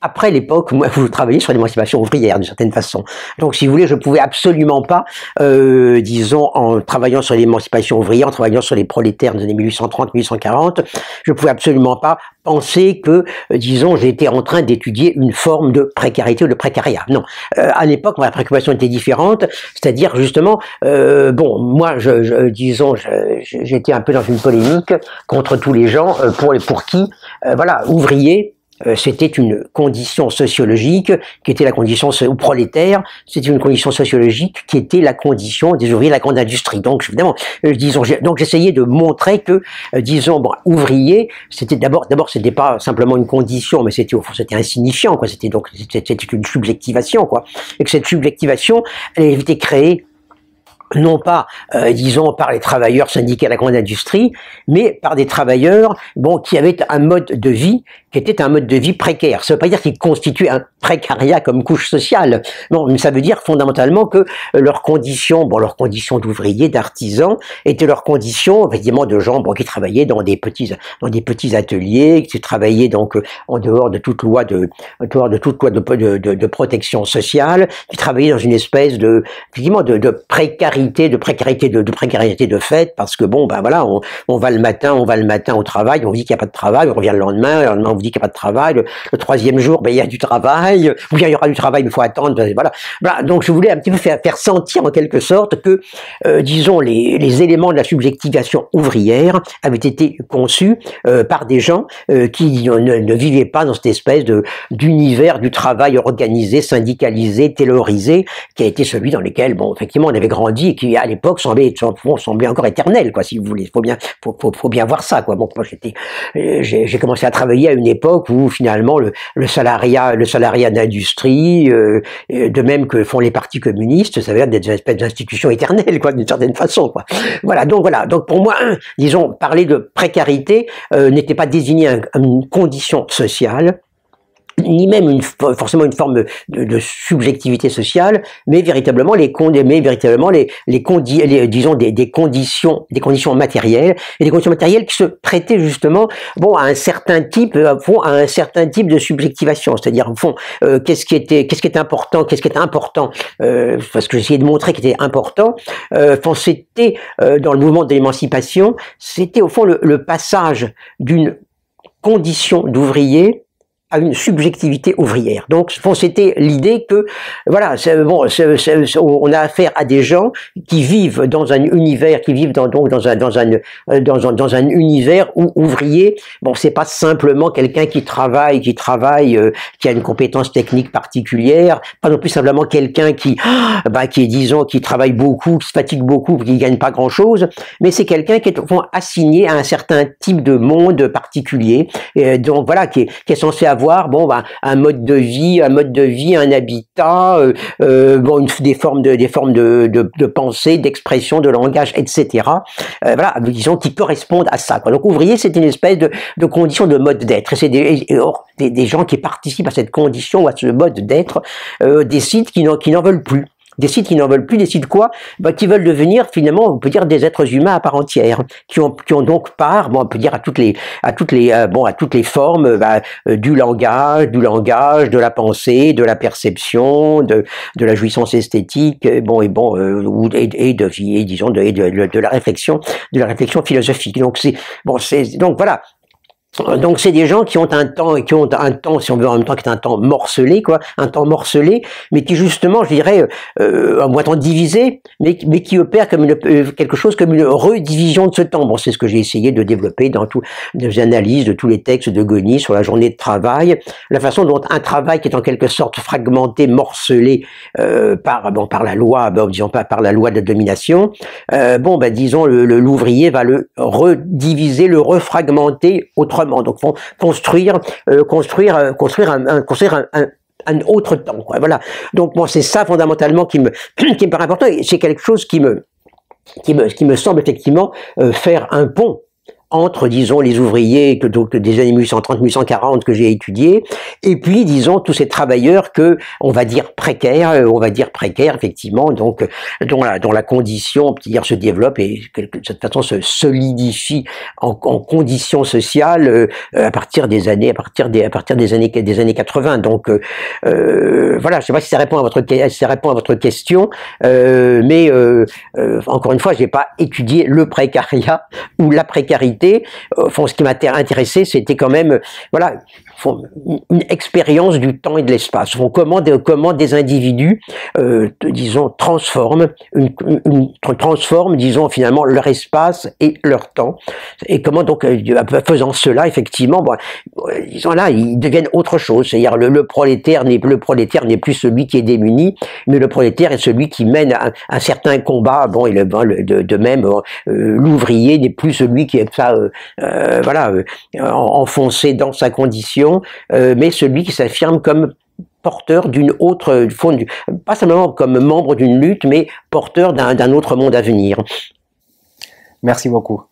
après l'époque où vous travaillez sur l'émancipation ouvrière d'une certaine façon. Donc si vous voulez, je pouvais absolument pas, euh, disons, en travaillant sur l'émancipation ouvrière, en travaillant sur les prolétaires des années 1830-1840, je pouvais absolument pas penser que, euh, disons, j'étais en train d'étudier une forme de précarité ou de précaria. Non. Euh, à l'époque, ma préoccupation était différente, c'est-à-dire justement, bon, moi, je, disons, j'étais un peu dans une polémique contre tous les gens pour, pour qui, voilà, ouvriers... Euh, c'était une condition sociologique qui était la condition ou prolétaire, c'était une condition sociologique qui était la condition des ouvriers de la grande industrie. Donc évidemment, euh, disons, donc j'essayais de montrer que, euh, disons, ouvrier, c'était d'abord, d'abord, c'était pas simplement une condition, mais c'était au fond, c'était insignifiant, quoi. C'était donc, c'était une subjectivation, quoi, et que cette subjectivation, elle était été créée non pas, euh, disons, par les travailleurs syndiqués à la grande industrie, mais par des travailleurs bon, qui avaient un mode de vie qui était un mode de vie précaire. Ça ne veut pas dire qu'ils constituaient un précariat comme couche sociale. Non, mais ça veut dire fondamentalement que euh, leurs conditions, bon, leurs conditions d'ouvriers, d'artisans, étaient leurs conditions, effectivement, de gens qui travaillaient dans des petits, dans des petits ateliers, qui travaillaient donc euh, en dehors de toute loi de, en dehors de toute loi de, de, de, protection sociale, qui travaillaient dans une espèce de, effectivement, de, de précarité de précarité, de, de, précarité de fait, parce que bon, ben voilà, on, on, va le matin, on va le matin au travail, on dit qu'il n'y a pas de travail, on revient le lendemain, le lendemain on vous dit qu'il n'y a pas de travail, le, troisième jour, ben il y a du travail, ou bien il y aura du travail, il faut attendre, ben, voilà. Donc je voulais un petit peu faire, faire sentir en quelque sorte que, euh, disons, les, éléments de la subjectivation ouvrière avaient été conçus euh, par des gens euh, qui ne, ne, vivaient pas dans cette espèce de d'univers du travail organisé, syndicalisé, taylorisé, qui a été celui dans lequel, bon, effectivement, on avait grandi qui à l'époque semblait, semblait encore éternel, quoi, si vous voulez. Faut bien, faut, faut, bien voir ça, quoi. Bon, moi, j'étais, euh, j'ai commencé à travailler à une époque où finalement le, salariat, le salariat d'industrie, euh, de même que font les partis communistes, ça veut dire des espèces d'institutions éternelles, quoi, d'une certaine façon, quoi. Voilà. Donc voilà. Donc pour moi, disons, parler de précarité euh, n'était pas désigné une condition sociale ni même une, forcément une forme de, de, subjectivité sociale, mais véritablement les, mais véritablement les, les, disons des, des, conditions, des conditions matérielles et des conditions matérielles qui se prêtaient justement, bon, à un certain type, euh, à un certain type de subjectivation, c'est-à-dire au fond, euh, qu'est-ce qui était, qu'est-ce qui est important, qu'est-ce qui est important, euh, parce que j'essayais de montrer qui était important, c'était dans le mouvement de l'émancipation, c'était au fond le, le passage d'une condition d'ouvrier à une subjectivité ouvrière. Donc, c'était l'idée que, voilà, bon, on a affaire à des gens qui vivent dans un univers, qui vivent dans, donc dans un, dans un, euh, dans un, univers où ouvrier, bon, c'est pas simplement quelqu'un qui travaille, qui travaille, euh, qui a une compétence technique particulière, pas non plus simplement quelqu'un qui, ah, bah, qui est, disons, qui travaille beaucoup, qui se fatigue beaucoup, qui gagne pas grand chose, mais c'est quelqu'un qui est, assigné à un certain type de monde particulier, et donc voilà, qui est, qui est censé avoir avoir bon bah, un mode de vie, un mode de vie, un habitat, euh, euh, bon des formes de des formes de, de, pensée, d'expression, de langage, etc. Euh, voilà, disons qui correspondent à ça. Quoi. Donc ouvrier, c'est une espèce de, de condition de mode d'être. Et c'est des, des, gens qui participent à cette condition, à ce mode d'être, euh, décident qu'ils n'en, qu'ils n'en veulent plus. Des sites qui n'en veulent plus, des quoi bah, Qui veulent devenir finalement, on peut dire, des êtres humains à part entière, qui ont, qui ont donc part, bon, on peut dire, à toutes les, à toutes les, euh, bon, à toutes les formes bah, euh, du langage, du langage, de la pensée, de la perception, de, de la jouissance esthétique, bon, et bon, euh, et, et, de, et, disons, de, de, de, la réflexion, de la réflexion philosophique. Donc c'est, bon, c'est, donc voilà, donc c'est des gens qui ont un temps et qui ont un temps si on veut en même temps qui est un temps morcelé quoi, un temps morcelé, mais qui justement je dirais euh, un temps divisé, mais, qui opère comme euh, quelque chose comme une redivision de ce temps. Bon c'est ce que j'ai essayé de développer dans tout les analyses de tous les textes de Goni sur la journée de travail, la façon dont un travail qui est en quelque sorte fragmenté, morcelé euh, par bon par la loi, ben, disons pas par la loi de domination, euh, bon ben disons le l'ouvrier va le rediviser, le refragmenter autrement donc construire, euh, construire, euh, construire un, construire un, autre temps. Voilà. Donc moi, c'est ça fondamentalement qui me, qui paraît important c'est quelque chose qui me, qui me, semble effectivement euh, faire un pont entre, disons, les ouvriers que, donc, des années 1830-1840 que j'ai étudiés, et puis, disons, tous ces travailleurs que, on va dire précaires, euh, on va dire précaires, effectivement, donc, euh, dont la, la condition, on peut dire, se développe et de cette façon se solidifie en, en conditions sociales euh, à partir des années, à partir des, à partir des années, des années 80. Donc, voilà, je sais pas si ça répond à votre, ça répond à votre question, mais, encore une fois, j'ai pas étudié le précaria ou la précarité euh, ce qui m'a intéressé, c'était quand même, euh, voilà, font une expérience du temps et de l'espace, comment, des, individus, euh, disons, transforment, disons, finalement leur espace et leur temps, et comment donc, euh, faisant cela, effectivement, disons euh, là, ils deviennent autre chose, c'est-à-dire le, prolétaire n'est le prolétaire n'est plus celui qui est démuni, mais le prolétaire est celui qui mène un, certain combat, bon, et de, même, l'ouvrier n'est plus celui qui est ça, voilà, enfoncé dans sa condition euh, mais celui qui s'affirme comme porteur d'une autre, euh, pas seulement comme membre d'une lutte, mais porteur d'un autre monde à venir. Merci beaucoup.